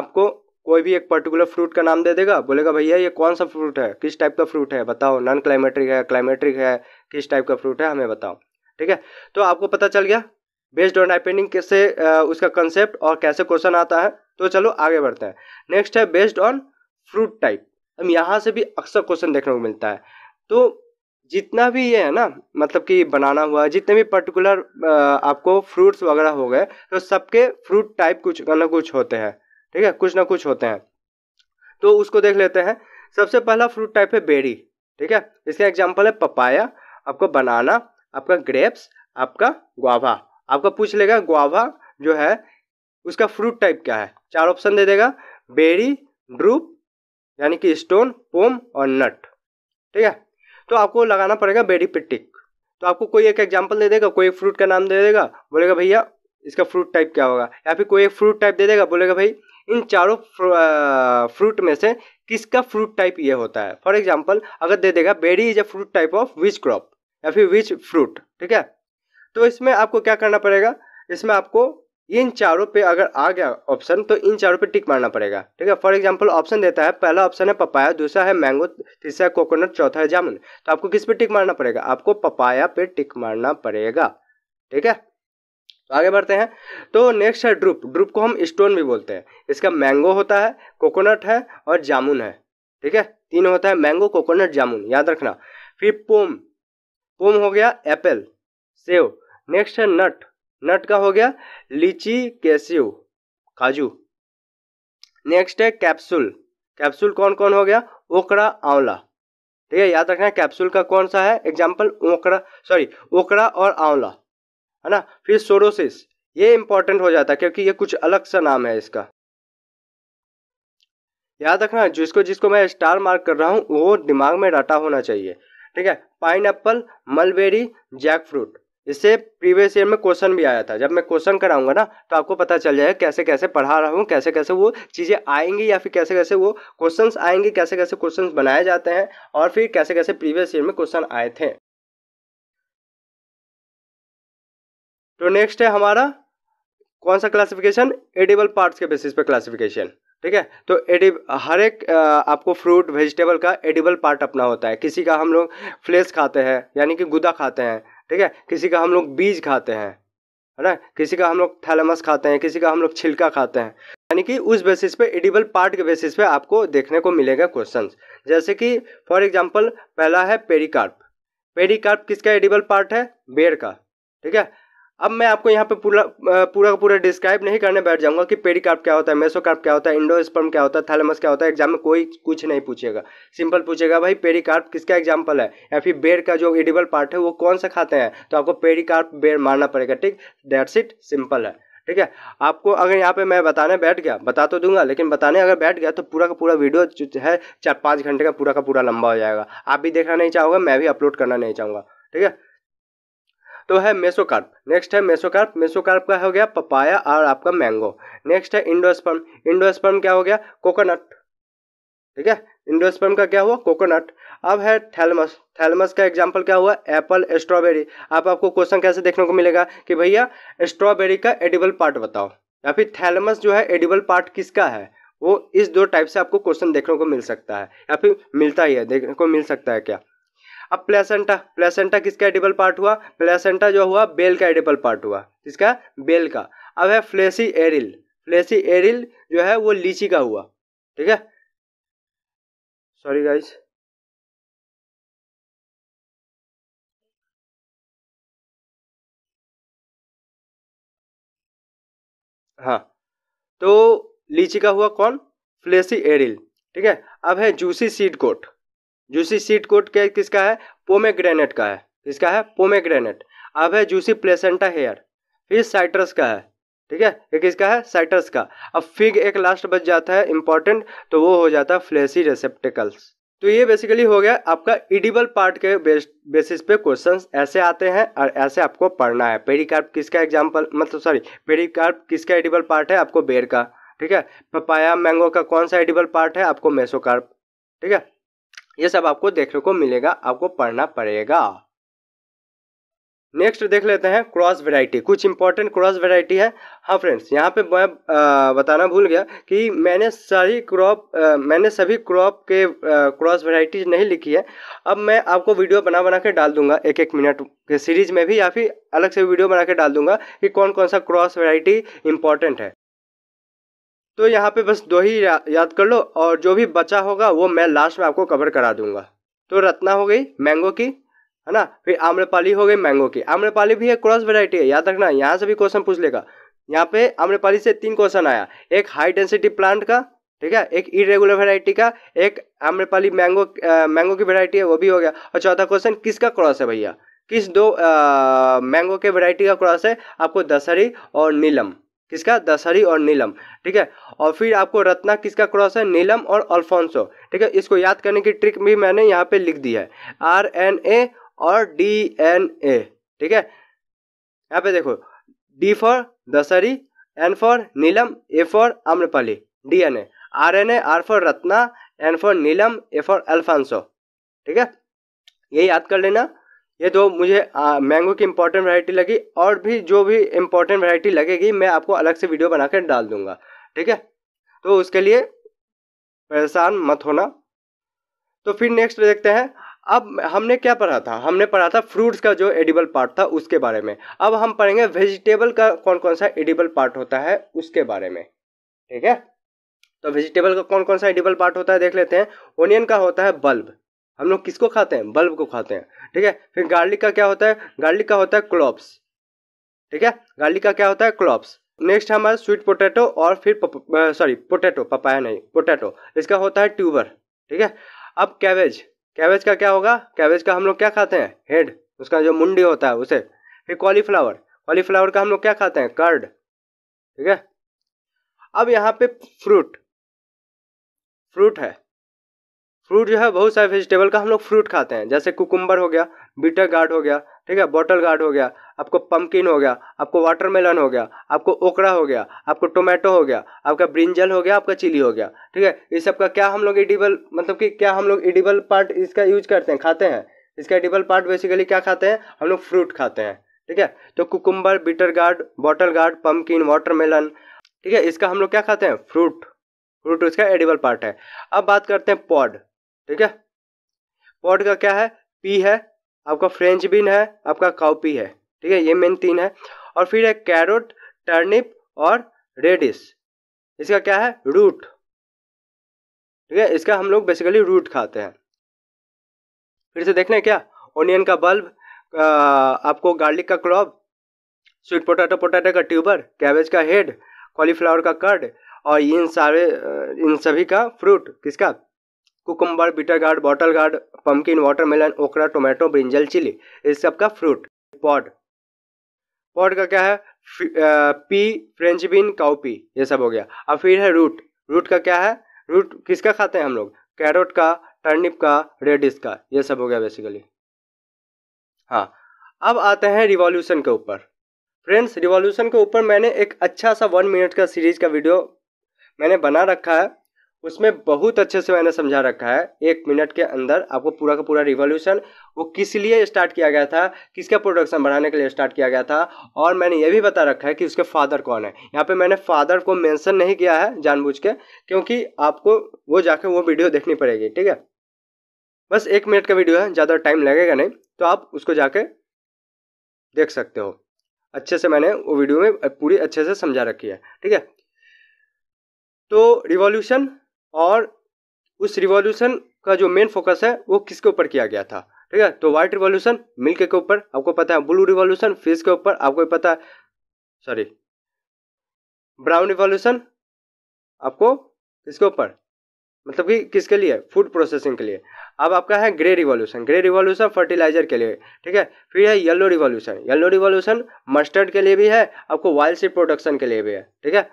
आपको कोई भी एक पर्टिकुलर फ्रूट का नाम दे देगा बोलेगा भैया ये कौन सा फ्रूट है किस टाइप का फ्रूट है बताओ नॉन क्लाइमेट्रिक है क्लाइमेट्रिक है किस टाइप का फ्रूट है हमें बताओ ठीक है तो आपको पता चल गया बेस्ड ऑन हाइपेनिंग कैसे उसका कंसेप्ट और कैसे क्वेश्चन आता है तो चलो आगे बढ़ते हैं नेक्स्ट है बेस्ड ऑन फ्रूट टाइप हम यहाँ से भी अक्सर क्वेश्चन देखने को मिलता है तो जितना भी ये है ना मतलब कि बनाना हुआ जितने भी पर्टिकुलर आपको फ्रूट्स वगैरह हो गए तो सबके फ्रूट टाइप कुछ ना कुछ होते हैं ठीक है कुछ ना कुछ होते हैं तो उसको देख लेते हैं सबसे पहला फ्रूट टाइप है बेरी ठीक है इसका एग्जाम्पल है पपाया आपका बनाना आपका ग्रेप्स आपका ग्वाभा आपका पूछ लेगा ग्वाभा जो है उसका फ्रूट टाइप क्या है चार ऑप्शन दे देगा बेरी ड्रूप यानी कि स्टोन पोम और नट ठीक है तो आपको लगाना पड़ेगा बेरी पिटिक तो आपको कोई एक एग्जाम्पल दे देगा कोई एक फ्रूट का नाम दे देगा बोलेगा भैया इसका फ्रूट टाइप क्या होगा या फिर कोई एक फ्रूट टाइप दे देगा बोलेगा भाई इन चारों फ्रूट में से किसका फ्रूट टाइप ये होता है फॉर एग्जाम्पल अगर दे देगा berry is a fruit type of which crop या फिर विच फ्रूट ठीक है तो इसमें आपको क्या करना पड़ेगा इसमें आपको इन चारों पे अगर आ गया ऑप्शन तो इन चारों पे टिक मारना पड़ेगा ठीक है फॉर एग्जांपल ऑप्शन देता है पहला ऑप्शन है पपाया दूसरा है मैंगो तीसरा कोकोनट चौथा है जामुन तो आपको किस पे टिक मारना पड़ेगा आपको पपाया पे टिक मारना पड़ेगा ठीक है तो आगे बढ़ते हैं तो नेक्स्ट है ड्रुप ड्रुप को हम स्टोन भी बोलते हैं इसका मैंगो होता है कोकोनट है और जामुन है ठीक है तीन होता है मैंगो कोकोनट जामुन याद रखना फिर पोम पोम हो गया एप्पल सेव नेक्स्ट है नट नट का हो गया लीची कैसेव काजू नेक्स्ट है कैप्सूल कैप्सूल कौन कौन हो गया ओकड़ा आंवला ठीक है याद रखना कैप्सूल का कौन सा है एग्जाम्पल ओकड़ा सॉरी ओकड़ा और आंवला है ना फिर सोरोसिस ये इंपॉर्टेंट हो जाता है क्योंकि ये कुछ अलग सा नाम है इसका याद रखना जिसको जिसको मैं स्टार मार्क कर रहा हूँ वो दिमाग में डाटा होना चाहिए ठीक है pineapple mulberry jackfruit इससे प्रीवियस ईयर में क्वेश्चन भी आया था जब मैं क्वेश्चन कराऊंगा ना तो आपको पता चल जाएगा कैसे कैसे पढ़ा रहा हूँ कैसे कैसे वो चीज़ें आएंगी या फिर कैसे कैसे वो क्वेश्चंस आएंगे कैसे कैसे क्वेश्चंस बनाए जाते हैं और फिर कैसे कैसे प्रीवियस ईयर में क्वेश्चन आए थे तो नेक्स्ट है हमारा कौन सा क्लासिफिकेशन एडिबल पार्ट्स के बेसिस पे क्लासिफिकेशन ठीक है तो एडिब हर एक आपको फ्रूट वेजिटेबल का एडिबल पार्ट अपना होता है किसी का हम लोग फ्लेस खाते हैं यानी कि गुदा खाते हैं ठीक है किसी का हम लोग बीज खाते हैं है ना किसी का हम लोग थैलमस खाते हैं किसी का हम लोग छिलका खाते हैं यानी कि उस बेसिस पे एडिबल पार्ट के बेसिस पे आपको देखने को मिलेगा क्वेश्चंस जैसे कि फॉर एग्जांपल पहला है पेरिकार्प पेरिकार्प किसका एडिबल पार्ट है बेर का ठीक है अब मैं आपको यहाँ पे पूरा पूरा का पूरा डिस्क्राइब नहीं करने बैठ जाऊंगा कि पेडिकार्प क्या होता है मेसोकार्प क्या होता है स्पर्म क्या होता है थैलेमस क्या होता है एग्जाम में कोई कुछ नहीं पूछेगा सिंपल पूछेगा भाई पेडिकार्प किसका एग्जाम्पल है या फिर बेर का जो एडिबल पार्ट है वो कौन सा खाते हैं तो आपको पेडिकार्प बेर मारना पड़ेगा ठीक दैट्स इट सिंपल है ठीक है आपको अगर यहाँ पे मैं बताने बैठ गया बता तो दूंगा लेकिन बताने अगर बैठ गया तो पूरा का पूरा वीडियो जो है चार पाँच घंटे का पूरा का पूरा लंबा हो जाएगा आप भी देखना नहीं चाहोगे मैं भी अपलोड करना नहीं चाहूँगा ठीक है तो है मेसोकार्प नेक्स्ट है मेसोकार्प मेसोकार्प का हो गया पपाया और आपका मैंगो नेक्स्ट है इंडोस्पर्म इंडोस्पर्म क्या हो गया कोकोनट ठीक है इंडोस्पर्म का क्या हुआ कोकोनट अब है थैलमस थैलमस का एग्जाम्पल क्या हुआ एप्पल स्ट्रॉबेरी आप आपको क्वेश्चन कैसे देखने को मिलेगा कि भैया स्ट्रॉबेरी का एडिबल पार्ट बताओ या फिर थैलमस जो है एडिबल पार्ट किसका है वो इस दो टाइप से आपको क्वेश्चन देखने को मिल सकता है या फिर मिलता ही है देखने को मिल सकता है क्या अब प्लेसेंटा प्लेसेंटा किसका एडिबल पार्ट हुआ प्लेसेंटा जो हुआ बेल का एडिबल पार्ट हुआ किसका बेल का अब है फ्लेसी एरिल फ्लेसी एरिल जो है वो लीची का हुआ ठीक है सॉरी गाइस हाँ तो लीची का हुआ कौन फ्लेसी एरिल ठीक है अब है juicy seed coat juicy seed coat क्या किसका है पोमेग्रेनेट का है किसका है पोमेग्रेनेट अब है जूसी प्लेसेंटा हेयर फिर साइट्रस का है ठीक है ये किसका है साइट्रस का अब फिग एक लास्ट बच जाता है इंपॉर्टेंट तो वो हो जाता है फ्लेसी रेसेप्टिकल्स तो ये बेसिकली हो गया आपका इडिबल पार्ट के बेस, बेसिस पे क्वेश्चंस ऐसे आते हैं और ऐसे आपको पढ़ना है पेरिकार्प किसका एग्जाम्पल मतलब सॉरी पेरिकार्प किसका एडिबल पार्ट है आपको बेर का ठीक है पपाया मैंगो का कौन सा एडिबल पार्ट है आपको मेसोकार्प ठीक है ये सब आपको देखने को मिलेगा आपको पढ़ना पड़ेगा नेक्स्ट देख लेते हैं क्रॉस वेराइटी कुछ इंपॉर्टेंट क्रॉस वेराइटी है हाँ फ्रेंड्स यहाँ पे मैं बताना भूल गया कि मैंने सारी क्रॉप मैंने सभी क्रॉप के क्रॉस वेराइटीज नहीं लिखी है अब मैं आपको वीडियो बना बना के डाल दूंगा एक एक मिनट के सीरीज में भी या फिर अलग से वीडियो बना के डाल दूंगा कि कौन कौन सा क्रॉस वेराइटी इंपॉर्टेंट है तो यहाँ पे बस दो ही या, याद कर लो और जो भी बचा होगा वो मैं लास्ट में आपको कवर करा दूंगा तो रत्ना हो गई मैंगो की है ना फिर आम्रपाली हो गई मैंगो की आम्रपाली भी एक क्रॉस वेराइटी है याद रखना यहाँ से भी क्वेश्चन पूछ लेगा यहाँ पे आम्रपाली से तीन क्वेश्चन आया एक हाई डेंसिटी प्लांट का ठीक है एक इरेगुलर वेराइटी का एक आम्रपाली मैंगो मैंगो की वेराइटी है वो भी हो गया और चौथा क्वेश्चन किसका क्रॉस है भैया किस दो मैंगो के वेराइटी का क्रॉस है आपको दशहरी और नीलम किसका दशहरी और नीलम ठीक है और फिर आपको रत्ना किसका क्रॉस है नीलम और अल्फोंसो ठीक है इसको याद करने की ट्रिक भी मैंने यहाँ पे लिख दी है आर एन ए और डी एन ए ठीक है यहाँ पे देखो D for Dashehari N for Neelam A for Amrapali D N A R N A R for Ratna N for Neelam A for Alphonso ठीक है ये याद कर लेना ये दो मुझे आ, मैंगो की इम्पोर्टेंट वैरायटी लगी और भी जो भी इम्पोर्टेंट वैरायटी लगेगी मैं आपको अलग से वीडियो बनाकर डाल दूंगा ठीक है तो उसके लिए परेशान मत होना तो फिर नेक्स्ट देखते हैं अब हमने क्या पढ़ा था हमने पढ़ा था फ्रूट्स का जो एडिबल पार्ट था उसके बारे में अब हम पढ़ेंगे वेजिटेबल का कौन कौन सा एडिबल पार्ट होता है उसके बारे में ठीक है तो वेजिटेबल का कौन कौन सा एडिबल पार्ट होता है देख लेते हैं ओनियन का होता है बल्ब हम लोग किसको खाते हैं बल्ब को खाते हैं ठीक है फिर गार्लिक का क्या होता है गार्लिक का होता है क्लॉप्स ठीक है गार्लिक का क्या होता है क्लॉप्स नेक्स्ट हमारा स्वीट पोटैटो और फिर सॉरी पोटैटो पपाया नहीं पोटैटो इसका होता है ट्यूबर ठीक है अब कैबेज कैबेज का क्या होगा कैबेज का हम लोग क्या खाते हैं हेड उसका जो मुंडी होता है उसे फिर कॉलीफ्लावर कॉलीफ्लावर का हम लोग क्या खाते हैं कर्ड ठीक है अब यहाँ पे फ्रूट फ्रूट है फ्रूट जो है बहुत सारे वेजिटेबल का हम लोग फ्रूट खाते हैं जैसे कुकुम्बर हो गया बीटर गार्ड हो गया ठीक है बॉटल गार्ड हो गया आपको पम्पकिन हो गया आपको वाटरमेलन हो गया आपको ओकरा हो गया आपको टोमेटो हो गया आपका ब्रिंजल हो गया आपका चिली हो गया ठीक है इस सब का क्या हम लोग एडिबल मतलब कि क्या हम लोग एडिबल पार्ट इसका यूज करते हैं खाते हैं इसका एडिबल पार्ट बेसिकली क्या खाते हैं हम लोग फ्रूट खाते हैं ठीक है तो cucumber bitter gourd bottle gourd pumpkin watermelon ठीक है इसका हम लोग क्या खाते हैं फ्रूट फ्रूट उसका एडिबल पार्ट है अब बात करते हैं पॉड ठीक है पॉट का क्या है पी है आपका फ्रेंच बीन है आपका काउपी है ठीक है ये मेन तीन है और फिर है कैरोट टर्निप और रेडिस इसका क्या है रूट ठीक है इसका हम लोग बेसिकली रूट खाते हैं फिर से देखना क्या ओनियन का बल्ब आपको गार्लिक का क्लॉब स्वीट पोटैटो पोटैटो का ट्यूबर कैबेज का हेड कॉलीफ्लावर का कर्ड और इन सारे इन सभी का फ्रूट किसका cucumber bitter gourd bottle gourd pumpkin watermelon okra tomato brinjal chilli इस सब का फ्रूट पॉड पॉड का क्या है पी फ्रेंच बीन काउपी ये सब हो गया अब फिर है रूट रूट का क्या है रूट किसका खाते हैं हम लोग कैरोट का टर्निप का रेडिस का ये सब हो गया बेसिकली हाँ अब आते हैं रिवॉल्यूशन के ऊपर फ्रेंड्स रिवॉल्यूशन के ऊपर मैंने एक अच्छा सा वन मिनट का सीरीज का वीडियो मैंने बना रखा है उसमें बहुत अच्छे से मैंने समझा रखा है एक मिनट के अंदर आपको पूरा का पूरा रिवॉल्यूशन वो किस लिए स्टार्ट किया गया था किसका प्रोडक्शन बढ़ाने के लिए स्टार्ट किया गया था और मैंने ये भी बता रखा है कि उसके फादर कौन है यहाँ पे मैंने फादर को मेंशन नहीं किया है जानबूझ के क्योंकि आपको वो जाके वो वीडियो देखनी पड़ेगी ठीक है बस एक मिनट का वीडियो है ज़्यादा टाइम लगेगा नहीं तो आप उसको जाके देख सकते हो अच्छे से मैंने वो वीडियो में पूरी अच्छे से समझा रखी है ठीक है तो रिवॉल्यूशन और उस रिवॉल्यूशन का जो मेन फोकस है वो किसके ऊपर किया गया था ठीक है तो व्हाइट रिवॉल्यूशन मिल्क के ऊपर आपको पता है ब्लू रिवॉल्यूशन फिश के ऊपर आपको पता है सॉरी ब्राउन रिवॉल्यूशन आपको किसके ऊपर मतलब कि किसके लिए फूड प्रोसेसिंग के लिए अब आपका है grey revolution grey revolution fertilizer के लिए ठीक है फिर है yellow revolution yellow revolution mustard के लिए भी है आपको वाइल्ड सीड प्रोडक्शन के लिए भी है ठीक है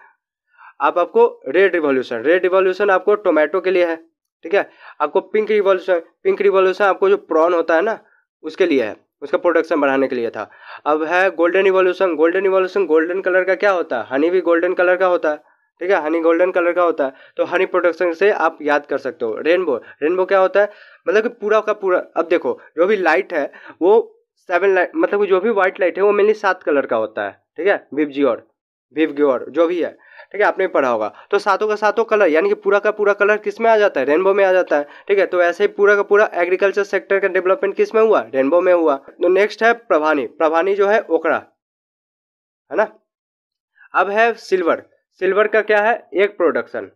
आप आपको रेड रिवॉल्यूशन रेड रिवॉल्यूशन आपको टोमेटो के लिए है ठीक है आपको पिंक रिवॉल्यूशन पिंक रिवॉल्यूशन आपको जो प्रॉन होता है ना उसके लिए है उसका प्रोडक्शन बढ़ाने के लिए था अब है golden revolution golden revolution golden colour का क्या होता है हनी भी गोल्डन कलर का होता है ठीक है हनी गोल्डन कलर का होता है तो हनी प्रोडक्शन से आप याद कर सकते हो रेनबो रेनबो क्या होता है मतलब कि पूरा का पूरा अब देखो जो भी लाइट है वो सेवन लाइट मतलब जो भी व्हाइट लाइट है वो मेनली सात कलर का होता है ठीक है विवजी और विवग्योर जो भी है ठीक है आपने पढ़ा होगा तो सातों का सातों कलर यानी कि पूरा का पूरा कलर किस में आ जाता है रेनबो में आ जाता है ठीक है तो ऐसे ही पूरा का पूरा एग्रीकल्चर सेक्टर का डेवलपमेंट किस में हुआ रेनबो में हुआ तो नेक्स्ट है प्रभानी प्रभानी जो है ओकरा है ना अब है सिल्वर सिल्वर का क्या है एक प्रोडक्शन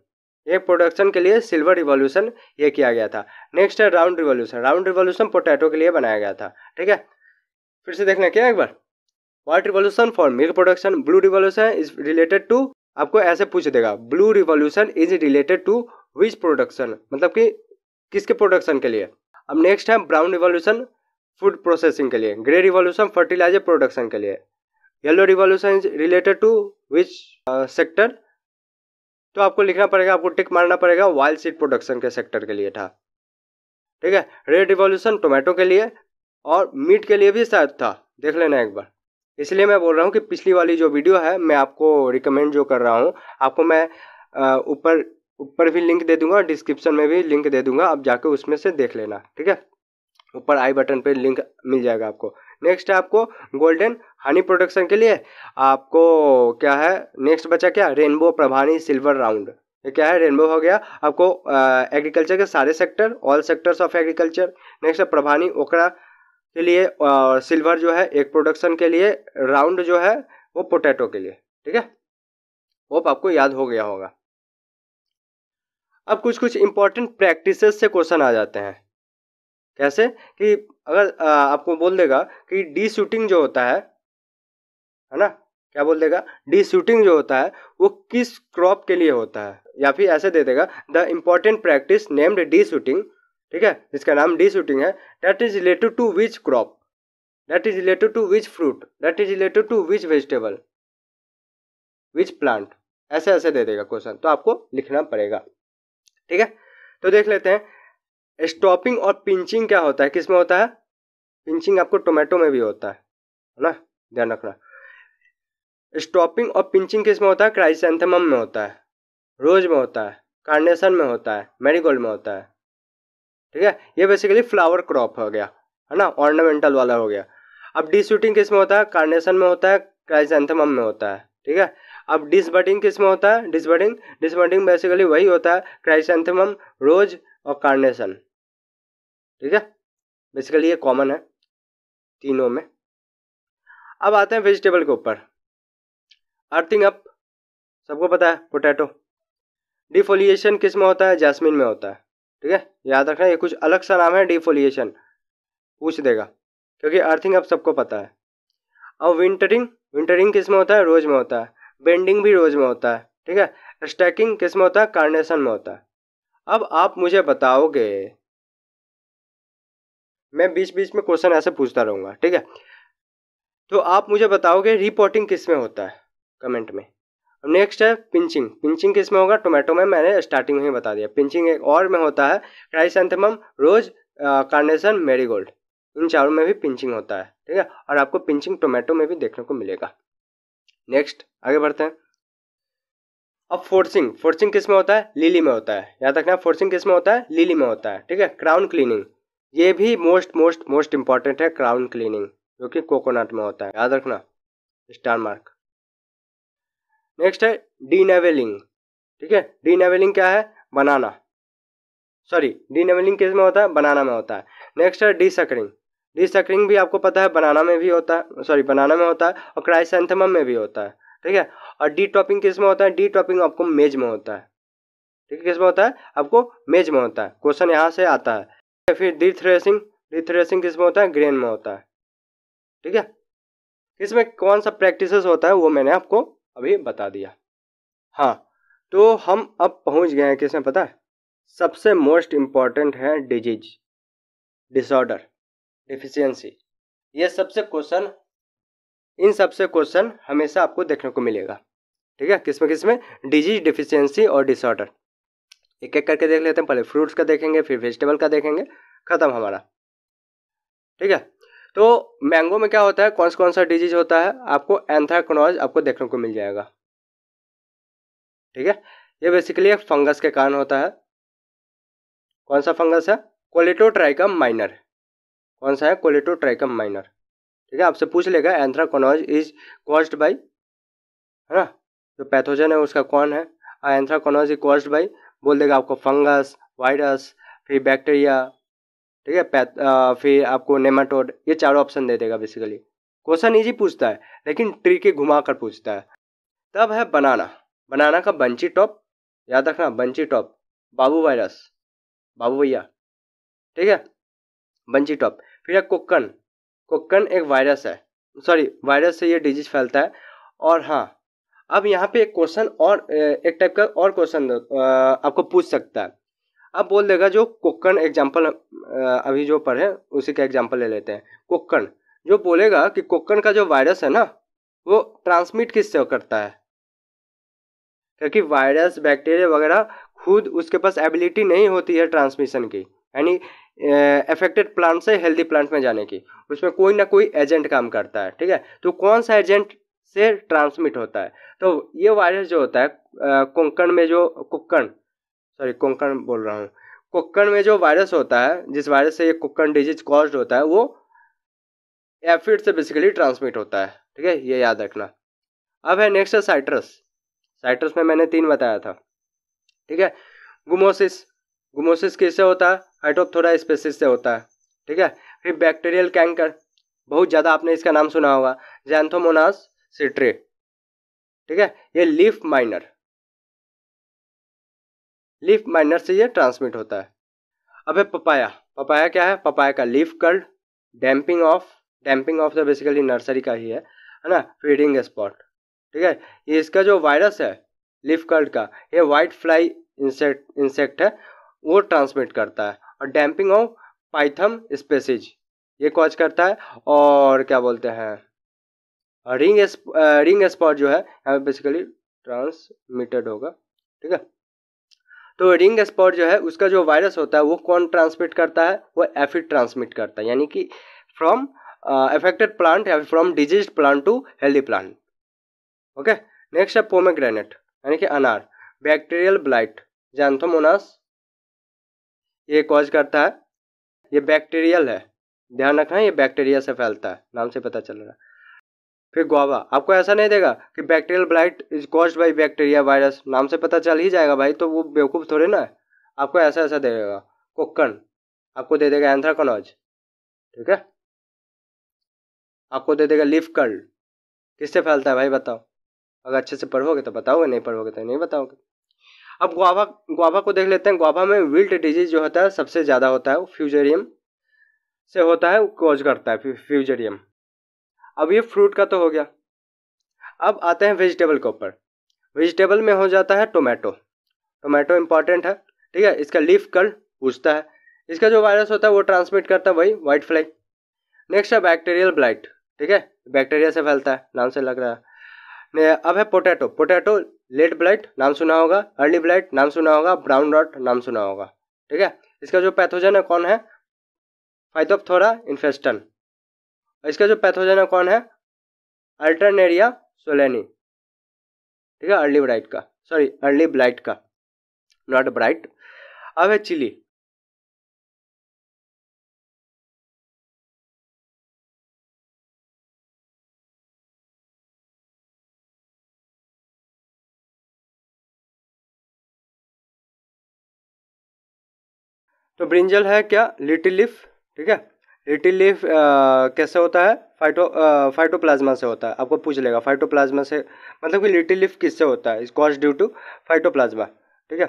एक प्रोडक्शन के लिए सिल्वर रिवॉल्यूशन ये किया गया था नेक्स्ट है round revolution round revolution potato के लिए बनाया गया था ठीक है फिर से देखना क्या एक बार white revolution for milk production blue revolution is related to आपको ऐसे पूछ देगा blue revolution is related to which production मतलब कि किसके प्रोडक्शन के लिए अब नेक्स्ट है ब्राउन रिवॉल्यूशन फूड प्रोसेसिंग के लिए ग्रे रिवॉल्यूशन फर्टिलाइजर प्रोडक्शन के लिए yellow revolution is related to which sector तो आपको लिखना पड़ेगा आपको टिक मारना पड़ेगा वाइल्ड सीड प्रोडक्शन के सेक्टर के लिए था ठीक है रेड रिवॉल्यूशन टोमेटो के लिए और मीट के लिए भी शायद था देख लेना एक बार इसलिए मैं बोल रहा हूँ कि पिछली वाली जो वीडियो है मैं आपको रिकमेंड जो कर रहा हूँ आपको मैं ऊपर ऊपर भी लिंक दे दूंगा डिस्क्रिप्शन में भी लिंक दे दूंगा आप जाके उसमें से देख लेना ठीक है ऊपर आई बटन पे लिंक मिल जाएगा आपको नेक्स्ट है आपको गोल्डन हनी प्रोडक्शन के लिए आपको क्या है नेक्स्ट बचा क्या रेनबो प्रभानी सिल्वर राउंड ये क्या है रेनबो हो गया आपको एग्रीकल्चर के सारे sector all sectors of agriculture next है प्रभानी ओकरा के लिए और सिल्वर जो है एक प्रोडक्शन के लिए राउंड जो है वो पोटैटो के लिए ठीक है होप आपको याद हो गया होगा अब कुछ कुछ इंपॉर्टेंट प्रैक्टिसेस से क्वेश्चन आ जाते हैं कैसे कि अगर आपको बोल देगा कि डी शूटिंग जो होता है है ना क्या बोल देगा डी शूटिंग जो होता है वो किस क्रॉप के लिए होता है या फिर ऐसे दे देगा the important practice named deshooting ठीक है जिसका नाम डी शूटिंग है that is related to which crop that is related to which fruit that is related to which vegetable which plant ऐसे ऐसे दे देगा क्वेश्चन तो आपको लिखना पड़ेगा ठीक है तो देख लेते हैं स्टॉपिंग और पिंचिंग क्या होता है किसमें होता है पिंचिंग आपको टोमेटो में भी होता है ना ध्यान रखना स्टॉपिंग और पिंचिंग किस में होता है क्राइसेंथेमम में होता है रोज में होता है कार्नेशन में होता है मेरीगोल्ड में होता है ठीक है ये बेसिकली फ्लावर क्रॉप हो गया है ना ऑर्नामेंटल वाला हो गया अब डी शूटिंग किस में होता है कार्नेशन में होता है क्राइजेंथम में होता है ठीक है अब डिसबडिंग किस में होता है डिसबडिंग डिसबडिंग बेसिकली वही होता है क्राइसेंथम रोज और कार्नेशन ठीक है बेसिकली ये कॉमन है तीनों में अब आते हैं वेजिटेबल के ऊपर अर्थिंग अप सबको पता है पोटैटो डिफोलिएशन किस में होता है जैस्मिन में होता है ठीक है याद रखना ये कुछ अलग सा नाम है डिफोलिएशन पूछ देगा क्योंकि अर्थिंग अब सबको पता है अब विंटरिंग विंटरिंग किस में होता है रोज में होता है बेंडिंग भी रोज में होता है ठीक है स्टैकिंग किस में होता है कार्नेशन में होता है अब आप मुझे बताओगे मैं बीच बीच में क्वेश्चन ऐसे पूछता रहूँगा ठीक है तो आप मुझे बताओगे रिपोर्टिंग किस में होता है कमेंट में अब नेक्स्ट है पिंचिंग पिंचिंग किस में होगा टोमेटो में मैंने स्टार्टिंग में ही बता दिया पिंचिंग एक और में होता है ट्राइसेंथेमम रोज कार्नेशन मेरीगोल्ड इन चारों में भी पिंचिंग होता है ठीक है और आपको पिंचिंग टोमेटो में भी देखने को मिलेगा नेक्स्ट आगे बढ़ते हैं अब फोर्सिंग फोर्सिंग किस में होता है लीली में होता है याद रखना फोर्सिंग किस में होता है लिली में होता है ठीक है क्राउन क्लीनिंग ये भी मोस्ट मोस्ट मोस्ट इंपॉर्टेंट है क्राउन क्लीनिंग जो कि कोकोनट में होता है याद रखना स्टार मार्क नेक्स्ट है नेवेलिंग ठीक है डीनेवलिंग क्या है बनाना सॉरी डीनेवलिंग किस में होता है बनाना में होता है नेक्स्ट है डिसकरिंग डिसकरिंग भी आपको पता है बनाना में भी होता है सॉरी बनाना में होता है और क्राइसेंथम में भी होता है ठीक है और डी टॉपिंग किस में होता है डी टॉपिंग आपको मेज में होता है ठीक है किस में होता है आपको मेज में होता है क्वेश्चन यहाँ से आता है फिर डी थ्रेसिंग डी थ्रेसिंग किस में होता है ग्रेन में होता है ठीक है इसमें कौन सा प्रैक्टिस होता है वो मैंने आपको अभी बता दिया हाँ तो हम अब पहुंच गए हैं किसने पता है सबसे मोस्ट इम्पॉर्टेंट है डिजीज डिसऑर्डर डिफिशियंसी ये सबसे क्वेश्चन इन सबसे क्वेश्चन हमेशा आपको देखने को मिलेगा ठीक है किसमें किसमें डिजीज डिफिशियंसी और डिसऑर्डर एक एक करके देख लेते हैं पहले फ्रूट्स का देखेंगे फिर वेजिटेबल का देखेंगे ख़त्म हमारा ठीक है तो मैंगो में क्या होता है कौन सा कौन सा डिजीज होता है आपको एंथ्राक्नोज आपको देखने को मिल जाएगा ठीक है ये बेसिकली एक फंगस के कारण होता है कौन सा फंगस है कोलेटोट्राइकम माइनर कौन सा है कोलेटोट्राइकम माइनर ठीक है आपसे पूछ लेगा एंथ्राकोनोज इज कॉज्ड बाई है ना जो पैथोजन है उसका कौन है एंथ्राकोनोज इज कॉज्ड बाई बोल देगा आपको फंगस वायरस फिर बैक्टीरिया ठीक है पैथ फिर आपको नेमाटोड ये चारों ऑप्शन दे देगा बेसिकली क्वेश्चन इजी पूछता है लेकिन ट्री के घुमा कर पूछता है तब है बनाना बनाना का बंची टॉप याद रखना बंची टॉप बाबू वायरस बाबू भैया ठीक है बंची टॉप फिर है कोक्कन कोक्कन एक वायरस है सॉरी वायरस से ये डिजीज फैलता है और हाँ अब यहाँ पे एक क्वेश्चन और एक टाइप का और क्वेश्चन आपको पूछ सकता है अब बोल देगा जो कोक्कण एग्जाम्पल अभी जो पढ़े उसी का एग्जाम्पल ले लेते हैं कोक्कण जो बोलेगा कि कोक्कण का जो वायरस है ना वो ट्रांसमिट किससे करता है क्योंकि वायरस बैक्टीरिया वगैरह खुद उसके पास एबिलिटी नहीं होती है ट्रांसमिशन की यानी एफेक्टेड प्लांट से हेल्दी प्लांट में जाने की उसमें कोई ना कोई एजेंट काम करता है ठीक है तो कौन सा एजेंट से ट्रांसमिट होता है तो ये वायरस जो होता है कोंकण में जो कुक्कण सॉरी कोंकण बोल रहा हूँ कोक्कण में जो वायरस होता है जिस वायरस से ये कोक्कण डिजीज कॉज होता है वो एफिड से बेसिकली ट्रांसमिट होता है ठीक है ये याद रखना अब है नेक्स्ट है साइट्रस साइट्रस में मैंने तीन बताया था ठीक है गुमोसिस गुमोसिस किससे होता है हाइटोथोरा स्पेसिस से होता है ठीक है फिर बैक्टीरियल कैंकर बहुत ज़्यादा आपने इसका नाम सुना होगा जैंथोमोनास सिट्रे ठीक है ये लीफ माइनर लीफ माइनर से ये ट्रांसमिट होता है अब है पपाया पपाया क्या है पपाया का leaf curl damping off damping off तो बेसिकली नर्सरी का ही है है ना फीडिंग स्पॉट ठीक है ये इसका जो वायरस है लीफ कर्ड का ये वाइट फ्लाई इंसेक्ट इंसेक्ट है वो ट्रांसमिट करता है और डैम्पिंग ऑफ पाइथम स्पेसिज ये कॉज करता है और क्या बोलते हैं रिंग रिंग स्पॉट जो है यहाँ बेसिकली ट्रांसमिटेड होगा ठीक है तो रिंग स्पॉट जो है उसका जो वायरस होता है वो कौन ट्रांसमिट करता है वो एफिड ट्रांसमिट करता है यानी कि फ्रॉम एफेक्टेड प्लांट या from disease plant to healthy plant okay next है पोमेग्रेनेट यानी कि अनार बैक्टीरियल ब्लाइट जैंथोमोनास ये कॉज करता है ये बैक्टीरियल है ध्यान रखना ये बैक्टीरिया से फैलता है नाम से पता चल रहा है फिर गुआवा आपको ऐसा नहीं देगा कि bacterial blight is cause by bacteria virus नाम से पता चल ही जाएगा भाई तो वो बेवकूफ़ थोड़े ना है आपको ऐसा ऐसा दे देगा कोक्कन आपको दे देगा एंथ्राकोनॉज ठीक है आपको दे देगा लिफ कर्ल किससे फैलता है भाई बताओ अगर अच्छे से पढ़ोगे तो बताओगे नहीं पढ़ोगे तो नहीं बताओगे अब गुआवा गुआवा को देख लेते हैं ग्वाबा में विल्ट डिजीज जो होता है सबसे ज़्यादा होता है फ्यूजेरियम से होता है कॉज करता है फ्यूजेरियम अब ये फ्रूट का तो हो गया अब आते हैं वेजिटेबल के ऊपर वेजिटेबल में हो जाता है टोमेटो टोमेटो इंपॉर्टेंट है ठीक है इसका लीफ कल पूछता है इसका जो वायरस होता है वो ट्रांसमिट करता है वही वाइट फ्लाई नेक्स्ट है बैक्टीरियल ब्लाइट ठीक है बैक्टीरिया से फैलता है नाम से लग रहा है अब है पोटैटो पोटैटो लेट ब्लाइट नाम सुना होगा अर्ली ब्लाइट नाम सुना होगा ब्राउन डॉट नाम सुना होगा ठीक है इसका जो पैथोजन है कौन है थोड़ा इन्फेस्टन इसका जो पैथोजन है कौन है अल्टरनेरिया सोलेनी ठीक है अर्ली ब्राइट का सॉरी अर्ली ब्लाइट का नॉट ब्राइट अब है चिली तो ब्रिंजल है क्या लिटिल लिफ ठीक है लिटिल लीफ uh, कैसे होता है फाइटो आ, फाइटोप्लाज्मा से होता है आपको पूछ लेगा फाइटोप्लाज्मा से मतलब कि लिटिल लीफ किससे होता है is cause due to phytoplasma ठीक है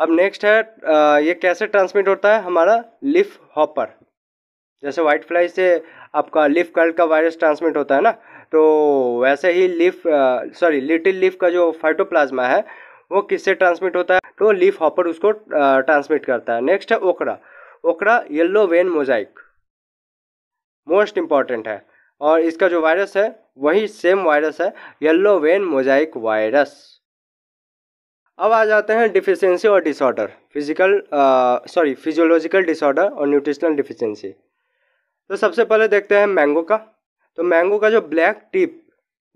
अब नेक्स्ट है आ, uh, ये कैसे ट्रांसमिट होता है हमारा लिफ हॉपर जैसे वाइट फ्लाई से आपका लिफ कर्ल का वायरस ट्रांसमिट होता है ना तो वैसे ही लिफ सॉरी लिटिल लिफ का जो फाइटोप्लाज्मा है वो किससे ट्रांसमिट होता है तो लिफ हॉपर उसको ट्रांसमिट uh, करता है नेक्स्ट है okra okra yellow vein mosaic most important है और इसका जो वायरस है वही सेम वायरस है येल्लो वेन मोजाइक वायरस अब आ जाते हैं डिफिशेंसी और disorder physical sorry physiological disorder और न्यूट्रिशनल डिफिशेंसी तो सबसे पहले देखते हैं मैंगो का तो मैंगो का जो ब्लैक टिप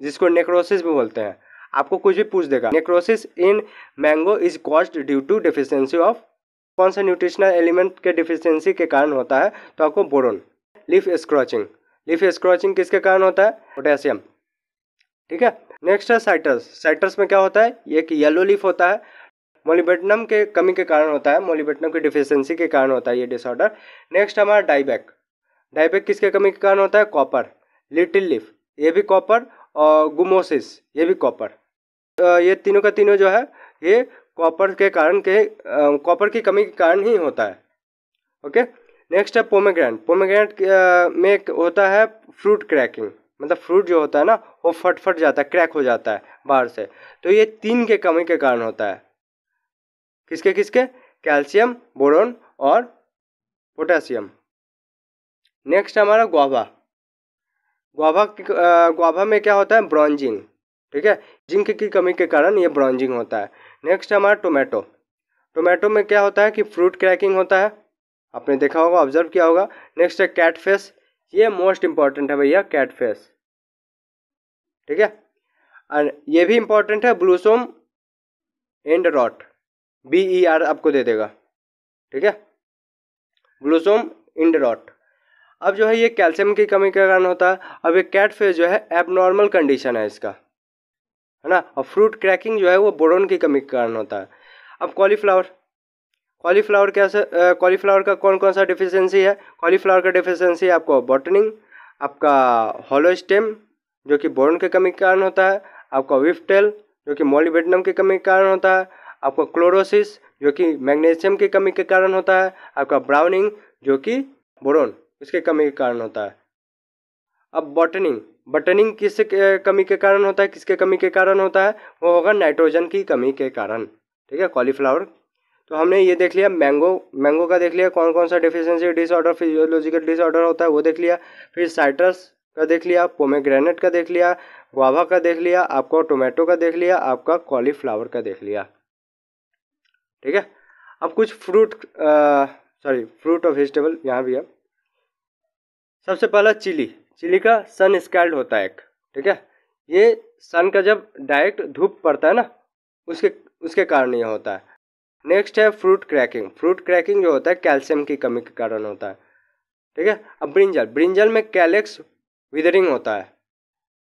जिसको नेक्रोसिस भी बोलते हैं आपको कुछ भी पूछ देगा necrosis in mango is caused due to deficiency of कौन सा न्यूट्रिशनल एलिमेंट के डिफिशेंसी के कारण होता है तो आपको बोरोन लिफ स्क्रॉचिंग लिफ स्क्रॉचिंग किसके कारण होता है पोटेशियम ठीक है नेक्स्ट है साइट्रस साइट्रस में क्या होता है ये एक येलो लीफ होता है मोलिबेटनम के कमी के कारण होता है मोलिबेटनम की डिफिशियंसी के कारण होता है ये डिसऑर्डर नेक्स्ट हमारा डाइबैक डाइबैक किसके कमी के कारण होता है कॉपर लिटिल लिफ ये भी कॉपर और गुमोसिस ये भी कॉपर तो ये तीनों का तीनों जो है ये कॉपर के कारण के कॉपर की कमी के कारण ही होता है ओके नेक्स्ट है पोमेग्रेंट पोमेग्रेंट uh, में एक होता है फ्रूट क्रैकिंग मतलब फ्रूट जो होता है ना वो फट फट जाता है क्रैक हो जाता है बाहर से तो ये तीन के कमी के कारण होता है किसके किसके कैल्शियम बोरोन और पोटेशियम नेक्स्ट हमारा ग्वाभा ग्वाभा ग्वाभा में क्या होता है ब्रॉन्जिंग ठीक है जिंक की कमी के कारण ये ब्रॉन्जिंग होता है नेक्स्ट हमारा टोमेटो टोमेटो में क्या होता है कि फ्रूट क्रैकिंग होता है आपने देखा होगा ऑब्जर्व किया होगा नेक्स्ट है कैट फेस ये मोस्ट इंपॉर्टेंट है भैया कैट फेस ठीक है और ये भी इंपॉर्टेंट है blossom end rot B E R आपको दे देगा ठीक है ब्लूसोम इंड रॉट अब जो है ये कैल्शियम की कमी के कारण होता है अब ये कैट फेस जो है एबनॉर्मल कंडीशन है इसका है ना और फ्रूट क्रैकिंग जो है वो बोरोन की कमी के कारण होता है अब कॉलीफ्लावर कॉलीफ्लावर कैसे कॉलीफ्लावर का कौन कौन सा डिफिशेंसी है कॉलीफ्लावर का डिफिशेंसी आपको बॉटनिंग आपका हॉलो स्टेम जो कि बोर्न के कमी के कारण होता है आपका विफ्टेल जो कि मोलिबेडनम की कमी के कारण होता है आपका क्लोरोसिस जो कि मैग्नीशियम की कमी के कारण होता है आपका ब्राउनिंग जो कि बोरोन इसके कमी के कारण होता है अब बॉटनिंग बटनिंग किस कमी के कारण होता है किसके कमी के कारण होता है वो होगा नाइट्रोजन की कमी के कारण ठीक है कॉलीफ्लावर तो हमने ये देख लिया मैंगो मैंगो का देख लिया कौन कौन सा डिफिशियंसी डिसऑर्डर फिजियोलॉजिकल डिसऑर्डर होता है वो देख लिया फिर साइट्रस का देख लिया पोमेग्रेनेट का देख लिया ग्वावा का देख लिया आपका टोमेटो का देख लिया आपका कॉलीफ्लावर का देख लिया ठीक है अब कुछ फ्रूट सॉरी फ्रूट और वेजिटेबल यहाँ भी है सबसे पहला चिली चिली का सन स्कैल्ड होता है एक ठीक है ये सन का जब डायरेक्ट धूप पड़ता है ना उसके उसके कारण यह होता है नेक्स्ट है फ्रूट क्रैकिंग फ्रूट क्रैकिंग जो होता है कैल्शियम की कमी के कारण होता है ठीक है अब ब्रिंजल ब्रिंजल में कैलेक्स विदरिंग होता है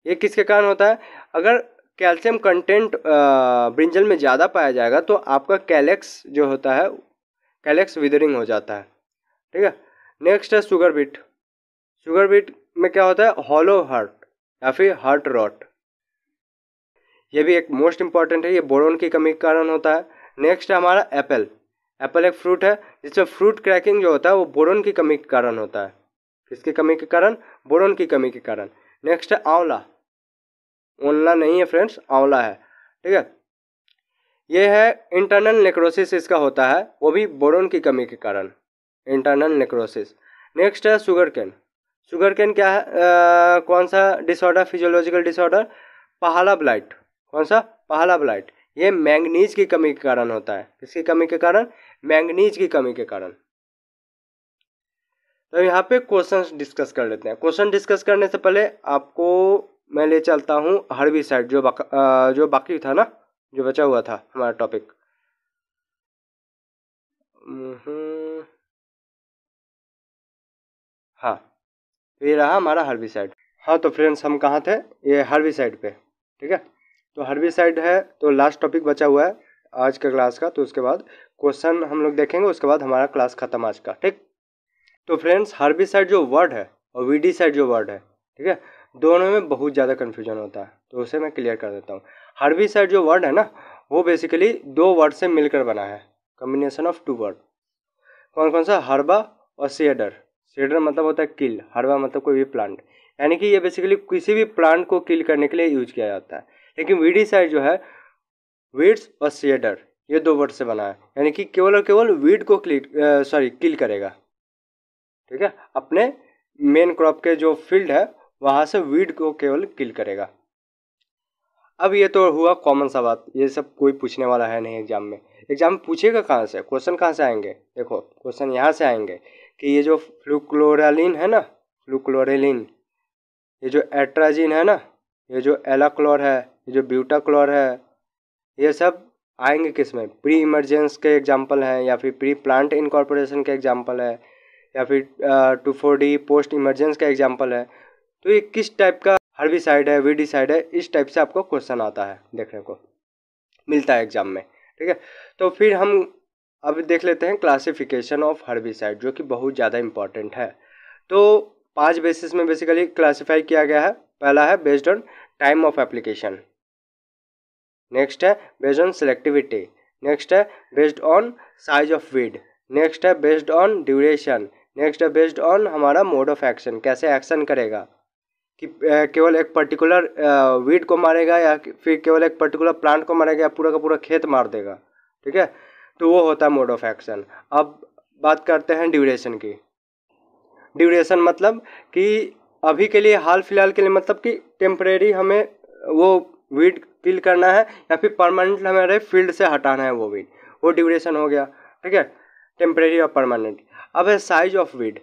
ये किसके कारण होता है अगर कैल्शियम कंटेंट ब्रिंजल में ज़्यादा पाया जाएगा तो आपका कैलेक्स जो होता है कैलेक्स विदरिंग हो जाता है ठीक है नेक्स्ट है शुगर बीट शुगर बीट में क्या होता है हॉलो हार्ट या फिर हार्ट रॉट ये भी एक मोस्ट इंपॉर्टेंट है ये बोरोन की कमी के कारण होता है नेक्स्ट है हमारा एप्पल एप्पल एक फ्रूट है जिसमें फ्रूट क्रैकिंग जो होता है वो बोरोन की कमी के कारण होता है किसकी कमी के कारण बोरोन की कमी के कारण नेक्स्ट है आंवला ओंला नहीं है फ्रेंड्स आंवला है ठीक है ये है इंटरनल नेक्रोसिस इसका होता है वो भी बोरोन की कमी के कारण इंटरनल नेक्रोसिस नेक्स्ट है शुगर कैन शुगर कैन क्या है आ, कौन सा डिसऑर्डर फिजियोलॉजिकल डिसऑर्डर पहाला ब्लाइट कौन सा पहाला ब्लाइट ये मैंगनीज की कमी के कारण होता है किसकी कमी के कारण मैंगनीज की कमी के कारण तो यहाँ पे क्वेश्चन डिस्कस कर लेते हैं क्वेश्चन डिस्कस करने से पहले आपको मैं ले चलता हूँ हरवी साइड जो बाका, जो बाकी था ना जो बचा हुआ था हमारा टॉपिक हम्म। हाँ तो ये रहा हमारा हरवी साइड हाँ तो फ्रेंड्स हम कहाँ थे ये हरवी साइड पे ठीक है तो हर्बिसाइड है तो लास्ट टॉपिक बचा हुआ है आज का क्लास का तो उसके बाद क्वेश्चन हम लोग देखेंगे उसके बाद हमारा क्लास खत्म आज का ठीक तो फ्रेंड्स हर्बिसाइड जो वर्ड है और वीडीसाइड जो वर्ड है ठीक है दोनों में बहुत ज़्यादा कन्फ्यूजन होता है तो उसे मैं क्लियर कर देता हूँ हर्बिसाइड जो वर्ड है ना वो बेसिकली दो वर्ड से मिलकर बना है कॉम्बिनेशन ऑफ टू वर्ड कौन कौन सा हर्बा और सीडर सीडर मतलब होता है किल हर्बा मतलब कोई भी प्लांट यानी कि ये बेसिकली किसी भी प्लांट को किल करने के लिए यूज किया जाता है लेकिन वीडी साइड जो है वीड्स और सीडर ये दो वर्ड से बना है यानी कि केवल और केवल वीड को क्लिक सॉरी किल करेगा ठीक है अपने मेन क्रॉप के जो फील्ड है वहाँ से वीड को केवल किल करेगा अब ये तो हुआ कॉमन सा बात ये सब कोई पूछने वाला है नहीं एग्जाम में एग्जाम पूछेगा कहाँ से क्वेश्चन कहाँ से आएंगे देखो क्वेश्चन यहाँ से आएंगे कि ये जो फ्लूक्लोरालिन है ना फ्लूक्लोरेलिन ये जो एट्राजिन है ना ये जो एलाक्लोर है जो ब्यूटा क्लोर है ये सब आएंगे किस में प्री इमरजेंस के एग्जाम्पल हैं या फिर प्री प्लांट इनकॉर्पोरेशन के एग्जाम्पल है या फिर two four D post emergence का एग्जाम्पल है तो ये किस टाइप का हर्बिसाइड है वीडिसाइड है इस टाइप से आपको क्वेश्चन आता है देखने को मिलता है एग्जाम में ठीक है तो फिर हम अब देख लेते हैं क्लासिफिकेशन ऑफ हर्बिसाइड जो कि बहुत ज़्यादा इंपॉर्टेंट है तो पांच बेसिस में बेसिकली क्लासिफाई किया गया है पहला है based on time of application next है बेस्ड ऑन सेलेक्टिविटी नेक्स्ट है based on size of weed next है बेस्ड ऑन ड्यूरेशन नेक्स्ट है बेस्ड ऑन हमारा मोड ऑफ एक्शन कैसे एक्शन करेगा कि केवल एक पर्टिकुलर वीड को मारेगा या फिर केवल एक पर्टिकुलर प्लांट को मारेगा या पूरा का पूरा खेत मार देगा ठीक है तो वो होता है मोड ऑफ एक्शन अब बात करते हैं ड्यूरेशन की ड्यूरेशन मतलब कि अभी के लिए हाल फिलहाल के लिए मतलब कि टेम्परेरी हमें वो वीड किल करना है या फिर परमानेंट हमारे फील्ड से हटाना है वो वीड वो ड्यूरेशन हो गया ठीक है टेम्परेरी और परमानेंट अब है साइज ऑफ वीड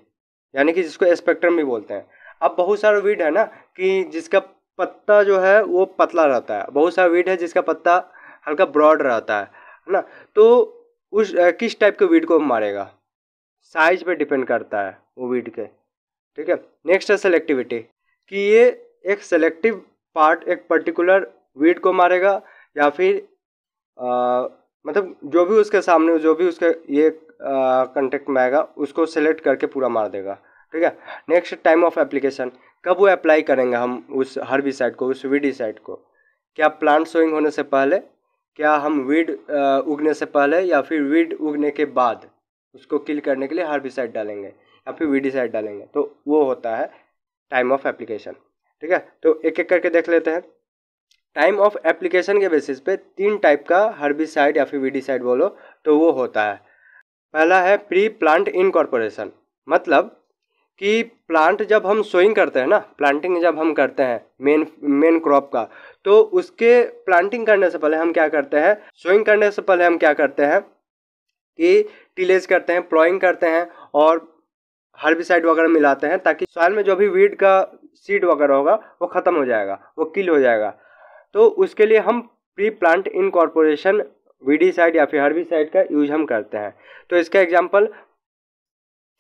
यानी कि जिसको स्पेक्ट्रम भी बोलते हैं अब बहुत सारा वीड है ना कि जिसका पत्ता जो है वो पतला रहता है बहुत सारा वीड है जिसका पत्ता हल्का ब्रॉड रहता है है ना तो उस किस टाइप के वीड को मारेगा साइज पे डिपेंड करता है वो वीड के ठीक है नेक्स्ट है सेलेक्टिविटी कि ये एक सेलेक्टिव पार्ट एक पर्टिकुलर वीट को मारेगा या फिर आ, मतलब जो भी उसके सामने जो भी उसके ये कंटेक्ट में आएगा उसको सेलेक्ट करके पूरा मार देगा ठीक है नेक्स्ट टाइम ऑफ एप्लीकेशन कब वो अप्लाई करेंगे हम उस हर साइड को उस साइड को क्या प्लांट सोइंग होने से पहले क्या हम वीड उगने से पहले या फिर वीड उगने के बाद उसको किल करने के लिए हर साइड डालेंगे या फिर साइड डालेंगे तो वो होता है टाइम ऑफ एप्लीकेशन ठीक है तो एक एक करके देख लेते हैं टाइम ऑफ एप्लीकेशन के बेसिस पे तीन टाइप का हर्बिसाइड या फिर वीडिसाइड बोलो तो वो होता है पहला है प्री प्लांट इनकॉर्पोरेशन मतलब कि प्लांट जब हम सोइंग करते हैं ना प्लांटिंग जब हम करते हैं मेन मेन क्रॉप का तो उसके प्लांटिंग करने से पहले हम क्या करते हैं सोइंग करने से पहले हम क्या करते हैं कि टिलेज करते हैं प्लॉइंग करते हैं और हर्बिसाइड वगैरह मिलाते हैं ताकि सॉइल में जो भी वीड का सीड वगैरह होगा वो ख़त्म हो जाएगा वो किल हो जाएगा तो उसके लिए हम प्री प्लांट इनकॉर्पोरेशन साइड या फिर साइड का यूज हम करते हैं तो इसका एग्जाम्पल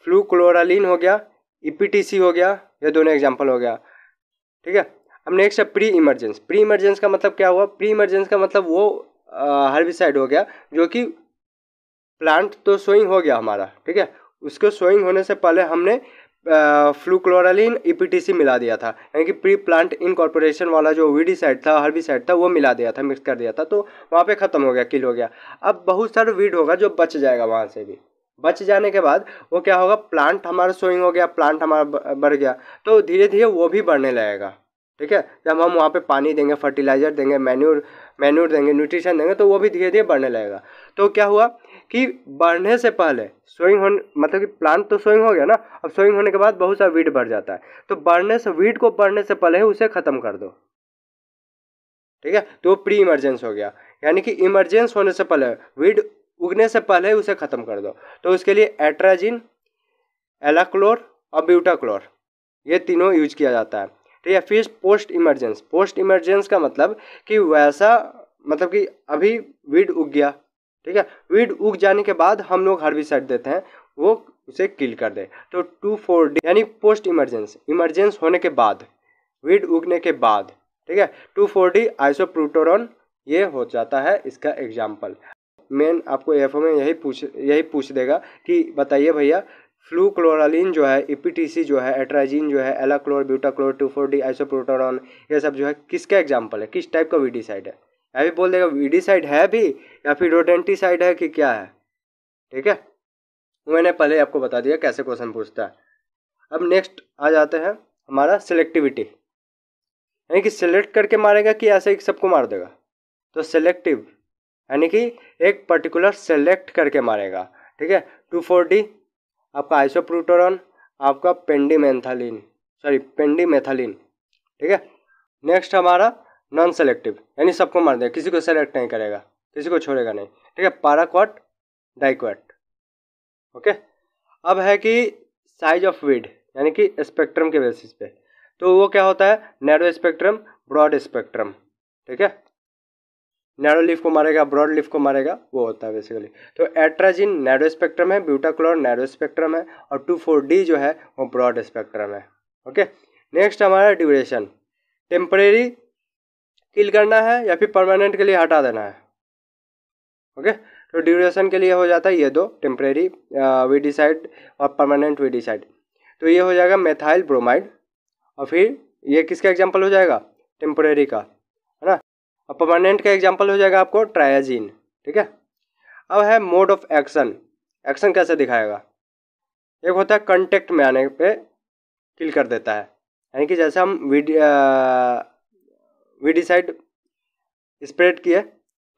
फ्लू क्लोरालीन हो गया ईपीटीसी e हो गया ये दोनों एग्जाम्पल हो गया ठीक है अब नेक्स्ट है प्री इमरजेंस प्री इमरजेंस का मतलब क्या हुआ प्री इमरजेंस का मतलब वो साइड हो गया जो कि प्लांट तो सोइंग हो गया हमारा ठीक है उसको सोइंग होने से पहले हमने फ्लूक्लोरालिन ईपीटीसी e मिला दिया था यानी कि प्री प्लांट इनकॉर्पोरेशन वाला जो वीडी साइड था साइड था वो मिला दिया था मिक्स कर दिया था तो वहाँ पे ख़त्म हो गया किल हो गया अब बहुत सारा वीड होगा जो बच जाएगा वहाँ से भी बच जाने के बाद वो क्या होगा प्लांट हमारा सोइंग हो गया प्लांट हमारा बढ़ गया तो धीरे धीरे वो भी बढ़ने लगेगा ठीक है जब हम वहाँ पे पानी देंगे फर्टिलाइजर देंगे मैन्यूर मैन्यूर देंगे न्यूट्रिशन देंगे तो वो भी धीरे धीरे बढ़ने लगेगा तो क्या हुआ कि बढ़ने से पहले स्विंग होने मतलब कि प्लांट तो स्विंग हो गया ना अब स्विंग होने के बाद बहुत सारा वीड बढ़ जाता है तो बढ़ने से वीड को बढ़ने से पहले उसे ख़त्म कर दो ठीक है तो प्री इमरजेंस हो गया यानी कि इमरजेंस होने से पहले वीड उगने से पहले उसे ख़त्म कर दो तो उसके लिए एट्राजिन एलाक्लोर और ब्यूटाक्लोर ये तीनों यूज किया जाता है ठीक है फिर पोस्ट इमरजेंस पोस्ट इमरजेंस का मतलब कि वैसा मतलब कि अभी वीड उग गया ठीक है वीड उग जाने के बाद हम लोग हर्बिसाइड देते हैं वो उसे किल कर दे तो टू फोर डे यानी पोस्ट इमरजेंस इमरजेंस होने के बाद वीड उगने के बाद ठीक है टू फोर डी आइसोप्रूटोरॉन ये हो जाता है इसका एग्जाम्पल मेन आपको एफ में यही पूछ यही पूछ देगा कि बताइए भैया फ्लू क्लोरालिन जो है ईपीटीसी e जो है एट्राइजिन जो है alachlor butachlor two four D isoproturon ये सब जो है किसका एग्जाम्पल है किस टाइप का वीडिसाइड है है भी बोल देगा वीडीसाइड है भी या फिर रोडेंटीसाइड है कि क्या है ठीक है मैंने पहले आपको बता दिया कैसे क्वेश्चन पूछता है अब नेक्स्ट आ जाते हैं हमारा सेलेक्टिविटी यानी कि सेलेक्ट करके मारेगा कि ऐसे ही सबको मार देगा तो सेलेक्टिव यानी कि एक पर्टिकुलर सेलेक्ट करके मारेगा ठीक है टू फोर डी आपका आइसोप्रूटोरॉन आपका पेंडीमेंथालिन सॉरी मेथालीन ठीक है नेक्स्ट हमारा नॉन सेलेक्टिव यानी सबको मार देगा किसी को सेलेक्ट नहीं करेगा किसी को छोड़ेगा नहीं ठीक है पाराक्वाट डाइक्वाट ओके अब है कि साइज ऑफ वीड यानी कि स्पेक्ट्रम के बेसिस पे तो वो क्या होता है नैरो स्पेक्ट्रम ब्रॉड स्पेक्ट्रम ठीक है नैरो लीफ को मारेगा ब्रॉड लीफ को मारेगा वो होता है बेसिकली तो एट्राजिन नैरो स्पेक्ट्रम है ब्यूटाक्लोर नैरो स्पेक्ट्रम है और टू फोर डी जो है वो ब्रॉड स्पेक्ट्रम है ओके नेक्स्ट हमारा ड्यूरेशन टेम्परेरी किल करना है या फिर परमानेंट के लिए हटा देना है ओके तो ड्यूरेशन के लिए हो जाता है ये दो टेम्परेरी वी डिसाइड और परमानेंट वी डिसाइड तो ये हो जाएगा मेथाइल ब्रोमाइड और फिर ये किसका एग्जाम्पल हो जाएगा टेम्परेरी का है ना और परमानेंट का एग्जाम्पल हो जाएगा आपको ट्रायाजीन ठीक है अब है मोड ऑफ एक्शन एक्शन कैसे दिखाएगा एक होता है कंटेक्ट में आने पे किल कर देता है यानी कि जैसे हम वीडियो साइड स्प्रेड किए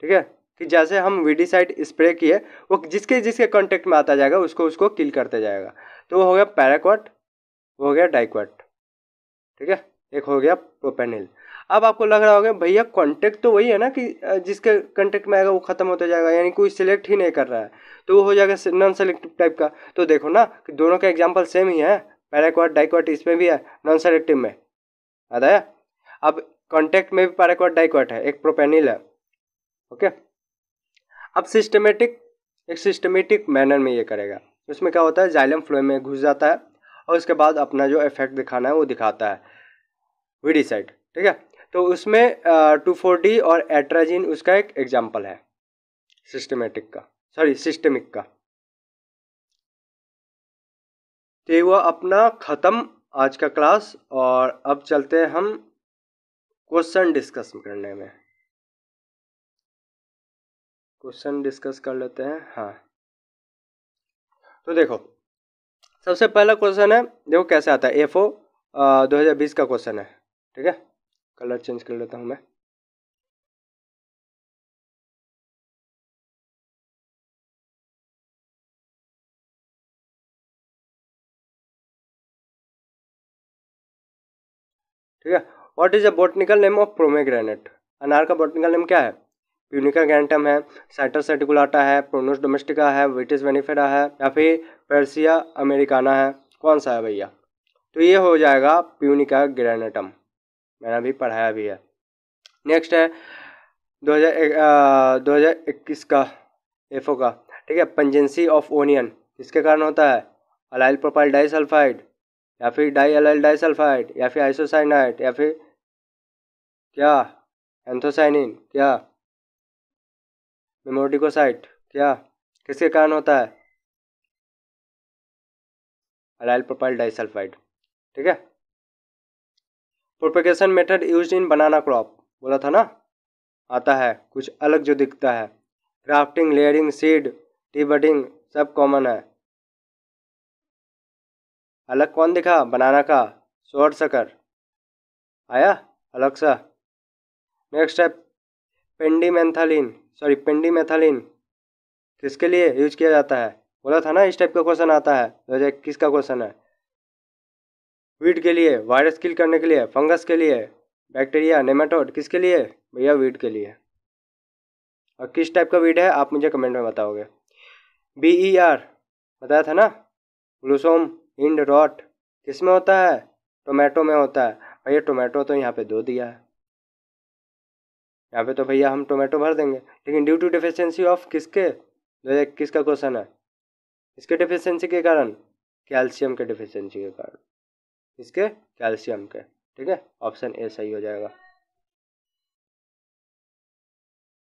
ठीक है कि जैसे हम वीडीसाइड स्प्रे किए वो जिसके जिसके कांटेक्ट में आता जाएगा उसको उसको किल करते जाएगा तो वो हो गया पैराक्वाट वो हो गया डाइक्वाट ठीक है एक हो गया प्रोपेनिल अब आपको लग रहा होगा भैया कांटेक्ट तो वही है ना कि जिसके कांटेक्ट में आएगा वो ख़त्म होता जाएगा यानी कोई सिलेक्ट ही नहीं कर रहा है तो वो हो जाएगा नॉन सेलेक्टिव टाइप का तो देखो ना कि दोनों का एग्जाम्पल सेम ही है पैराक्वाट डाइक्वाट इसमें भी है नॉन सेलेक्टिव में आता है अब कॉन्टेक्ट में भी पैराक्वाट डाइक्वाट है एक प्रोपेनिल है ओके अब सिस्टमेटिक एक सिस्टमेटिक मैनर में ये करेगा उसमें क्या होता है जाइलम फ्लो में घुस जाता है और उसके बाद अपना जो इफेक्ट दिखाना है वो दिखाता है साइड ठीक है तो उसमें टू फोर डी और एट्राजिन उसका एक एग्जाम्पल है सिस्टमेटिक का सॉरी सिस्टमिक का तो वह अपना ख़त्म आज का क्लास और अब चलते हैं हम क्वेश्चन डिस्कस करने में क्वेश्चन डिस्कस कर लेते हैं हाँ तो देखो सबसे पहला क्वेश्चन है देखो कैसे आता है एफ ओ दो हज़ार बीस का क्वेश्चन है ठीक है कलर चेंज कर लेता हूँ मैं ठीक है what is a botanical name of pomegranate अनार का बोटनिकल नेम क्या है प्यूनिका गैंटम है साइटस सेटिकुलाटा है प्रोनोस डोमेस्टिका है विटिस वेनिफेरा है या फिर पर्सिया अमेरिकाना है कौन सा है भैया तो ये हो जाएगा प्यूनिका ग्रेनेटम मैंने अभी पढ़ाया भी है नेक्स्ट है दो हज़ार इक्कीस का एफओ का ठीक है पंजेंसी ऑफ ओनियन इसके कारण होता है अलाइल प्रोपाइल डाइसल्फाइड या फिर डाई अलाइल डाइसल्फाइड या फिर आइसोसाइनाइट या फिर क्या एंथोसाइनिन क्या मेमोडिकोसाइट क्या किसके कारण होता है अलाइल प्रोपाइल डाइसल्फाइड ठीक है propagation method use in banana crop बोला था ना आता है कुछ अलग जो दिखता है grafting layering seed T budding सब कॉमन है अलग कौन दिखा बनाना का शॉर्ट सकर आया अलग सा नेक्स्ट है पेंडीमेंथालिन सॉरी पेंडीमेथालिन किसके लिए यूज किया जाता है बोला था ना इस टाइप का क्वेश्चन आता है दो हज़ार इक्कीस का क्वेश्चन है वीट के लिए वायरस किल करने के लिए फंगस के लिए बैक्टीरिया नेमाटोड किसके लिए भैया वीट के लिए और किस टाइप का वीट है आप मुझे कमेंट में बताओगे बी ई आर बताया था ना ग्लूसोम इंड रॉट किस में होता है टोमेटो में होता है भैया टोमेटो तो यहाँ पे दो दिया है यहाँ पे तो भैया हम टोमेटो भर देंगे लेकिन ड्यू टू डिफिशियंसी ऑफ किसके किसका क्वेश्चन है इसके डिफिशियंसी के कारण कैल्शियम के डिफिशियंसी के कारण इसके कैल्शियम के ठीक है ऑप्शन ए सही हो जाएगा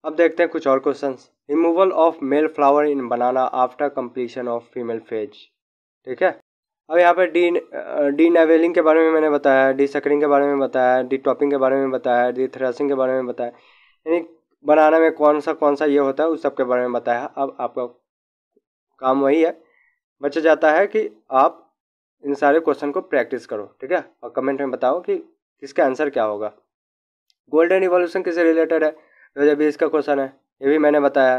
अब देखते हैं कुछ और questions removal of male flower in banana after completion of female phase ठीक है अब यहाँ पर डी डी नावेलिंग के बारे में मैंने बताया डी सकरिंग के बारे में बताया डी टॉपिंग के बारे में बताया डी थ्रेसिंग के बारे में बताया यानी बनाने में कौन सा कौन सा ये होता है उस सब के बारे में बताया अब आपका काम वही है बचा जाता है कि आप इन सारे क्वेश्चन को प्रैक्टिस करो ठीक है और कमेंट में बताओ कि इसका आंसर क्या होगा गोल्डन रिवॉल्यूशन किससे रिलेटेड है दो हज़ार बीस का क्वेश्चन है ये भी मैंने बताया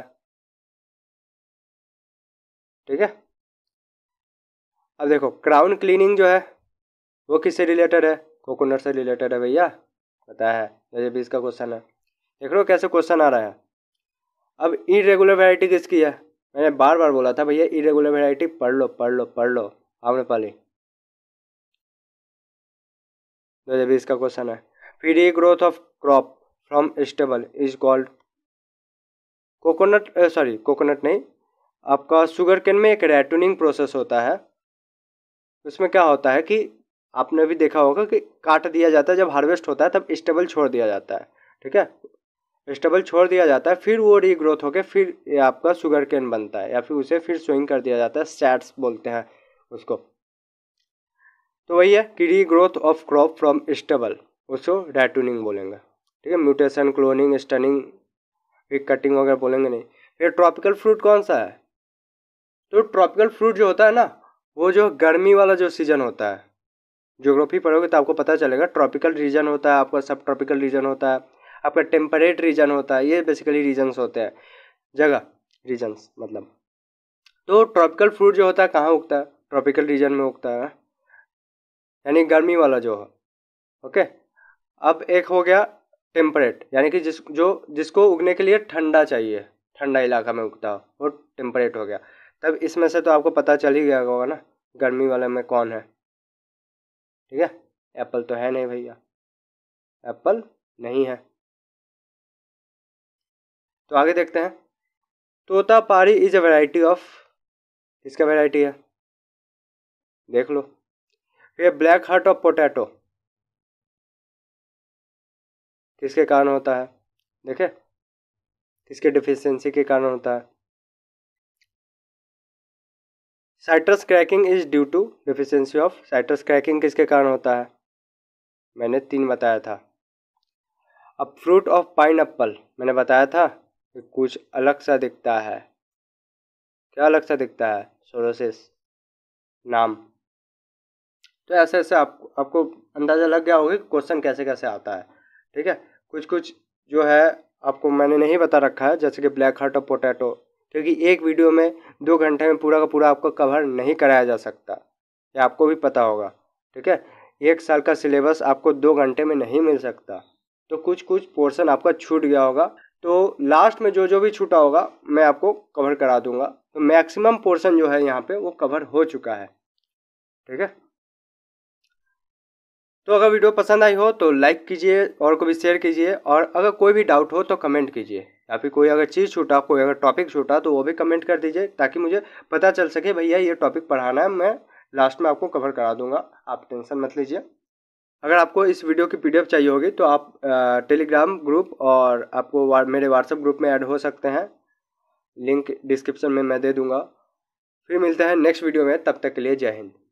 ठीक है अब देखो क्राउन क्लीनिंग जो है वो किससे रिलेटेड है कोकोनट से रिलेटेड है भैया बताया है वैसे भी इसका क्वेश्चन है देख लो कैसे क्वेश्चन आ रहा है अब इरेगुलर वेराइटी किसकी है मैंने बार बार बोला था भैया इरेगुलर वेराइटी पढ़ लो पढ़ लो पढ़ लो आपने पाली वैसे तो भी इसका क्वेश्चन है free growth of crop from stubble is called coconut sorry coconut नहीं आपका शुगर केन में एक रेटूनिंग प्रोसेस होता है उसमें क्या होता है कि आपने भी देखा होगा कि काट दिया जाता है जब हार्वेस्ट होता है तब स्टेबल छोड़ दिया जाता है ठीक है स्टेबल छोड़ दिया जाता है फिर वो रीग्रोथ होकर फिर ये आपका शुगर केन बनता है या फिर उसे फिर स्विंग कर दिया जाता है स्टैट्स बोलते हैं उसको तो वही है कि regrowth of crop from stubble उसको रेटूनिंग बोलेंगे ठीक है म्यूटेशन क्लोनिंग स्टनिंग फिर कटिंग वगैरह बोलेंगे नहीं फिर ट्रॉपिकल फ्रूट कौन सा है तो ट्रॉपिकल फ्रूट जो होता है ना वो जो गर्मी वाला जो सीज़न होता है जोग्राफी पढ़ोगे तो आपको पता चलेगा ट्रॉपिकल रीजन होता है आपका सब ट्रॉपिकल रीजन होता है आपका टेम्परेट रीजन होता है ये बेसिकली रीजन्स होते हैं जगह रीजन्स मतलब तो ट्रॉपिकल फ्रूट जो होता है कहाँ उगता है ट्रॉपिकल रीजन में उगता है यानी गर्मी वाला जो है ओके अब एक हो गया टेम्परेट यानी कि जिस जो जिसको उगने के लिए ठंडा चाहिए ठंडा इलाका में उगता हो वो टेम्परेट हो गया तब इसमें से तो आपको पता चल ही गया होगा ना गर्मी वाले में कौन है ठीक है एप्पल तो है नहीं भैया एप्पल नहीं है तो आगे देखते हैं Totapuri is a variety of किसका वेराइटी है देख लो ये ब्लैक हार्ट ऑफ पोटैटो किसके कारण होता है देखे किसके डिफिशेंसी के कारण होता है citrus cracking is due to deficiency of citrus cracking किसके कारण होता है मैंने तीन बताया था अब फ्रूट ऑफ पाइन एप्पल मैंने बताया था कि कुछ अलग सा दिखता है क्या अलग सा दिखता है सोरोसिस नाम तो ऐसे ऐसे आपको आपको अंदाज़ा लग गया होगा कि क्वेश्चन कैसे कैसे आता है ठीक है कुछ कुछ जो है आपको मैंने नहीं बता रखा है जैसे कि ब्लैक हार्ट और पोटैटो क्योंकि एक वीडियो में दो घंटे में पूरा का पूरा आपको कवर नहीं कराया जा सकता ये आपको भी पता होगा ठीक है एक साल का सिलेबस आपको दो घंटे में नहीं मिल सकता तो कुछ कुछ पोर्शन आपका छूट गया होगा तो लास्ट में जो जो भी छूटा होगा मैं आपको कवर करा दूंगा तो मैक्सिमम पोर्शन जो है यहाँ पे वो कवर हो चुका है ठीक है तो अगर वीडियो पसंद आई हो तो लाइक कीजिए और को भी शेयर कीजिए और अगर कोई भी डाउट हो तो कमेंट कीजिए या फिर कोई अगर चीज़ छूटा कोई अगर टॉपिक छूटा तो वो भी कमेंट कर दीजिए ताकि मुझे पता चल सके भैया ये टॉपिक पढ़ाना है मैं लास्ट में आपको कवर करा दूंगा आप टेंशन मत लीजिए अगर आपको इस वीडियो की पीडीएफ चाहिए होगी तो आप टेलीग्राम ग्रुप और आपको वार, मेरे व्हाट्सएप ग्रुप में ऐड हो सकते हैं लिंक डिस्क्रिप्शन में मैं दे दूंगा फिर मिलते हैं नेक्स्ट वीडियो में तब तक के लिए जय हिंद